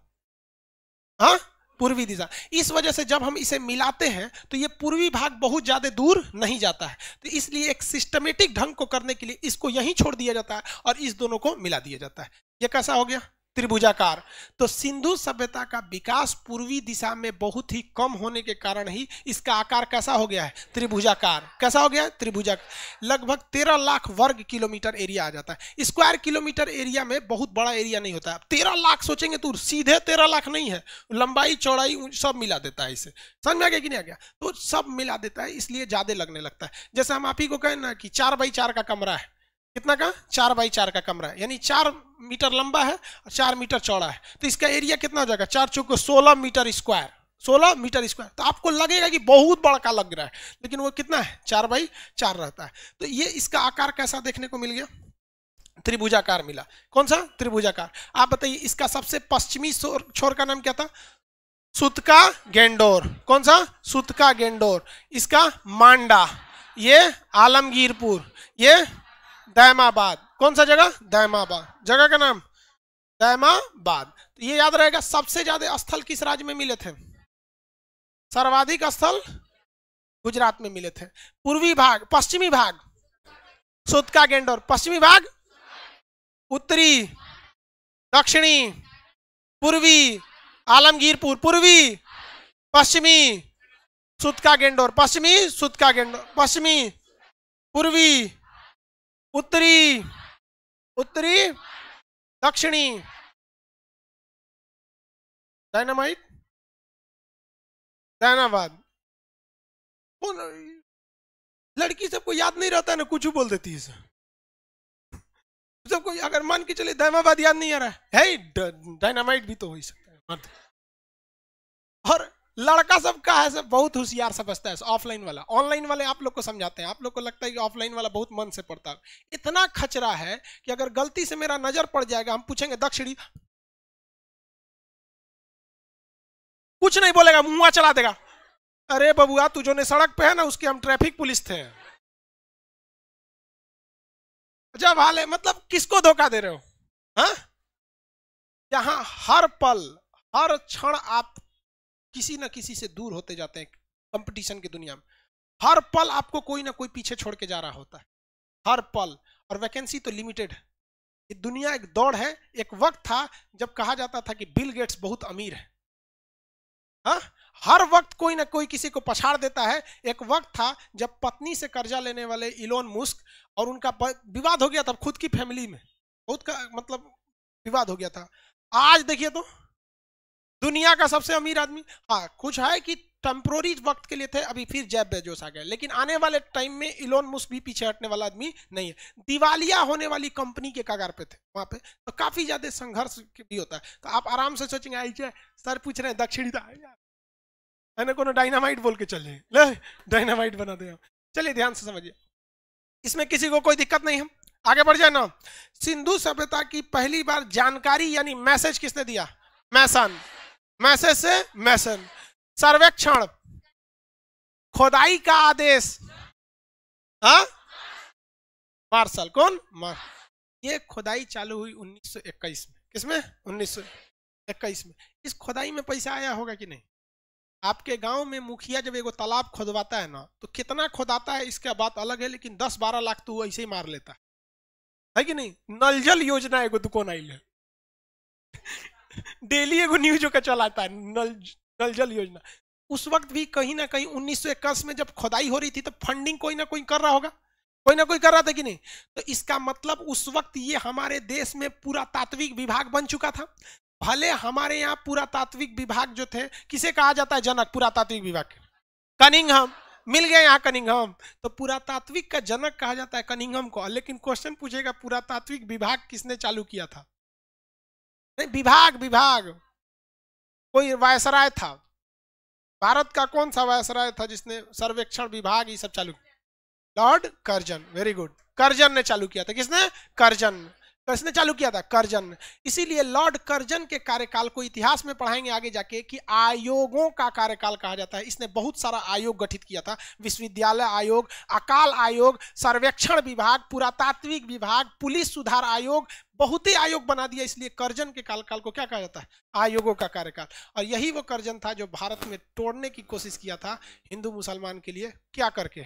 Speaker 2: हाँ पूर्वी दिशा इस वजह से जब हम इसे मिलाते हैं तो ये पूर्वी भाग बहुत ज़्यादा दूर नहीं जाता है तो इसलिए एक सिस्टमेटिक ढंग को करने के लिए इसको यहीं छोड़ दिया जाता है और इस दोनों को मिला दिया जाता है ये कैसा हो गया त्रिभुजाकार तो सिंधु सभ्यता का विकास पूर्वी दिशा में बहुत ही कम होने के कारण ही इसका आकार कैसा हो गया है त्रिभुजाकार कैसा हो गया है त्रिभुजा लगभग तेरह लाख वर्ग किलोमीटर एरिया आ जाता है स्क्वायर किलोमीटर एरिया में बहुत बड़ा एरिया नहीं होता है तेरह लाख सोचेंगे तो सीधे तेरह लाख नहीं है लंबाई चौड़ाई सब मिला देता है इसे समझ में आ गया कि नहीं आ गया तो सब मिला देता है इसलिए ज्यादा लगने लगता है जैसे हम आप ही को कहें ना कि चार बाई चार का कमरा है कितना का चार बाई चार का कमरा है यानी चार मीटर लंबा है और चार मीटर चौड़ा है तो इसका एरिया कितना हो जाएगा चार चौक सोलह मीटर स्क्वायर सोलह मीटर स्क्वायर तो आपको लगेगा कि बहुत बड़का लग रहा है लेकिन वो कितना है चार बाई चार रहता है तो ये इसका आकार कैसा देखने को मिल गया त्रिभुजाकार मिला कौन सा त्रिभुजाकार आप बताइए इसका सबसे पश्चिमी छोर का नाम क्या था सुतका गेंडोर कौन सा सुतका गेंडोर इसका मांडा ये आलमगीरपुर ये दैमाबाद कौन सा जगह दैमाबाद जगह का नाम दैमाबाद तो ये याद रहेगा सबसे ज्यादा स्थल किस राज्य में मिले थे सर्वाधिक स्थल गुजरात में मिले थे पूर्वी भाग पश्चिमी भाग सुतका गेंडोर पश्चिमी भाग उत्तरी दक्षिणी पूर्वी आलमगीरपुर पूर्वी पश्चिमी सुतका
Speaker 1: गेंडोर पश्चिमी सुतका गेंडोर पश्चिमी पूर्वी उत्तरी उत्तरी दक्षिणी डायनामाइट डायनाबाद लड़की सबको याद नहीं रहता है ना कुछ बोल देती है सबको अगर मान के चले डायनाबाद याद नहीं आ रहा है डायनामाइट
Speaker 2: भी तो हो ही सकता है लड़का का है सब बहुत होशियार समझता है ऑफलाइन वाला ऑनलाइन वाले आप लोग को समझाते हैं आप लोग को लगता है कि ऑफलाइन वाला बहुत मन से पढ़ता है इतना खचरा है कि अगर गलती से मेरा नजर पड़ जाएगा हम पूछेंगे दक्षिणी
Speaker 1: कुछ नहीं बोलेगा मुआ चला देगा अरे बबुआ तू जो ने सड़क पे है ना उसके हम ट्रैफिक पुलिस थे जब हाल है मतलब किसको धोखा दे रहे हो हा? यहां हर
Speaker 2: पल हर क्षण आप किसी ना किसी से दूर होते जाते हैं कंपटीशन की दुनिया में हर पल आपको कोई ना कोई पीछे छोड़ के जा रहा होता है हर पल और वैकेंसी तो लिमिटेड है ये दुनिया एक दौड़ है एक वक्त था जब कहा जाता था कि बिल गेट्स बहुत अमीर है हा? हर वक्त कोई ना कोई किसी को पछाड़ देता है एक वक्त था जब पत्नी से कर्जा लेने वाले इलोन मुस्क और उनका विवाद हो गया था खुद की फैमिली में बहुत का मतलब विवाद हो गया था आज देखिए तो दुनिया का सबसे अमीर आदमी हाँ कुछ है कि टेम्प्रोरी वक्त के लिए थे अभी फिर जैब बेजोस आ गए लेकिन आने वाले टाइम में इलोन मुस्क भी पीछे हटने वाला आदमी नहीं है दिवालिया होने वाली कंपनी के कगार पे थे वहाँ पे तो काफी ज्यादा संघर्ष भी होता है तो आप आराम से सोचेंगे आई जाए सर पूछ रहे हैं दक्षिणी तो मैंने को डायनामाइट बोल के चले ले डायनामाइट बना दे चलिए ध्यान से समझिए इसमें किसी को कोई दिक्कत नहीं है आगे बढ़ जाए ना सिंधु सभ्यता की पहली बार जानकारी यानी मैसेज किसने दिया
Speaker 1: मैसन मैसेज से मैसेज सर्वेक्षण खोदाई का आदेश हा? मार्शल
Speaker 2: कौन मार ये खुदाई चालू हुई 1921 में किसमें 1921 में इस खुदाई में पैसा आया होगा कि नहीं आपके गांव में मुखिया जब एगो तालाब खोदवाता है ना तो कितना खोदाता है इसका बात अलग है लेकिन 10-12 लाख तो वो ऐसे ही मार लेता है है कि नहीं नल जल योजना एगो दुकान आई है डेली एगो न्यूज होकर चलाता है नल नल जल योजना उस वक्त भी कहीं ना कहीं उन्नीस में जब खुदाई हो रही थी तो फंडिंग कोई ना कोई कर रहा होगा कोई ना कोई कर रहा था कि नहीं तो इसका मतलब उस वक्त ये हमारे देश में पूरा तात्विक विभाग बन चुका था भले हमारे यहाँ पूरा तात्विक विभाग जो थे किसे कहा जाता है जनक पूरा तात्विक विभाग कनिंगहम मिल गया यहाँ कनिंगहम तो पूरा तात्विक का जनक कहा जाता है कनिंगहम को लेकिन क्वेश्चन पूछेगा पूरा तात्विक विभाग किसने चालू किया था नहीं विभाग विभाग कोई वायसराय था भारत का कौन सा वायसराय था जिसने सर्वेक्षण विभाग ये सब चालू किया Lord Curzon very good Curzon ने चालू किया था किसने कर्जन किसने तो चालू किया था करजन इसीलिए लॉर्ड करजन के कार्यकाल को इतिहास में पढ़ाएंगे आगे जाके कि आयोगों का कार्यकाल कहा जाता है इसने बहुत सारा आयोग गठित किया था विश्वविद्यालय आयोग अकाल आयोग सर्वेक्षण विभाग पुरातात्विक विभाग पुलिस सुधार आयोग बहुत ही आयोग बना दिया इसलिए करजन के कार्यकाल को क्या कहा जाता है आयोगों का कार्यकाल और यही वो करजन था जो भारत में तोड़ने की कोशिश किया था हिंदू मुसलमान के लिए क्या करके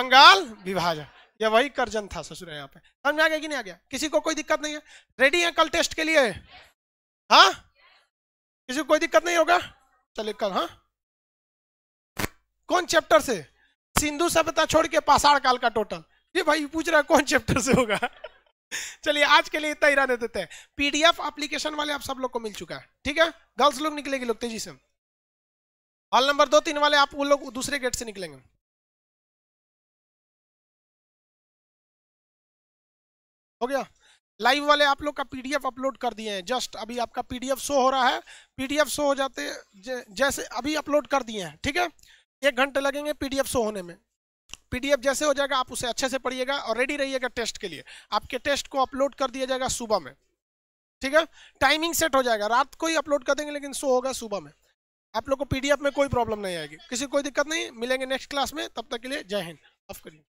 Speaker 2: बंगाल विभाजन ये वही कर्जन था ससुर यहाँ पे समझ में आ गया कि नहीं आ गया किसी को कोई दिक्कत नहीं है रेडी है कल टेस्ट के लिए हाँ किसी को कोई दिक्कत नहीं होगा चले कल हाँ कौन चैप्टर से सिंधु सभ्यता छोड़ के पाषाण काल का टोटल ये भाई पूछ रहा है कौन चैप्टर से होगा चलिए आज के लिए इतना ही रहने देते हैं पीडीएफ एप्लीकेशन वाले आप सब
Speaker 1: लोग को मिल चुका है ठीक है गर्ल्स लोग निकलेगी लोग तेजी से हॉल नंबर दो तीन वाले आप वो लोग दूसरे गेट से निकलेंगे हो गया लाइव वाले आप लोग का पीडीएफ अपलोड कर दिए हैं जस्ट अभी
Speaker 2: आपका पीडीएफ शो हो रहा है पीडीएफ शो हो जाते जैसे अभी अपलोड कर दिए हैं ठीक है एक घंटे लगेंगे पीडीएफ शो होने में पीडीएफ जैसे हो जाएगा आप उसे अच्छे से पढ़िएगा और रेडी रहिएगा टेस्ट के लिए आपके टेस्ट को अपलोड कर दिया जाएगा सुबह में ठीक है टाइमिंग सेट हो जाएगा रात को ही अपलोड कर देंगे लेकिन शो होगा सुबह में आप लोग को पी में कोई प्रॉब्लम नहीं आएगी किसी
Speaker 1: कोई दिक्कत नहीं मिलेंगे नेक्स्ट क्लास में तब तक के लिए जय हिंद ऑफ करिए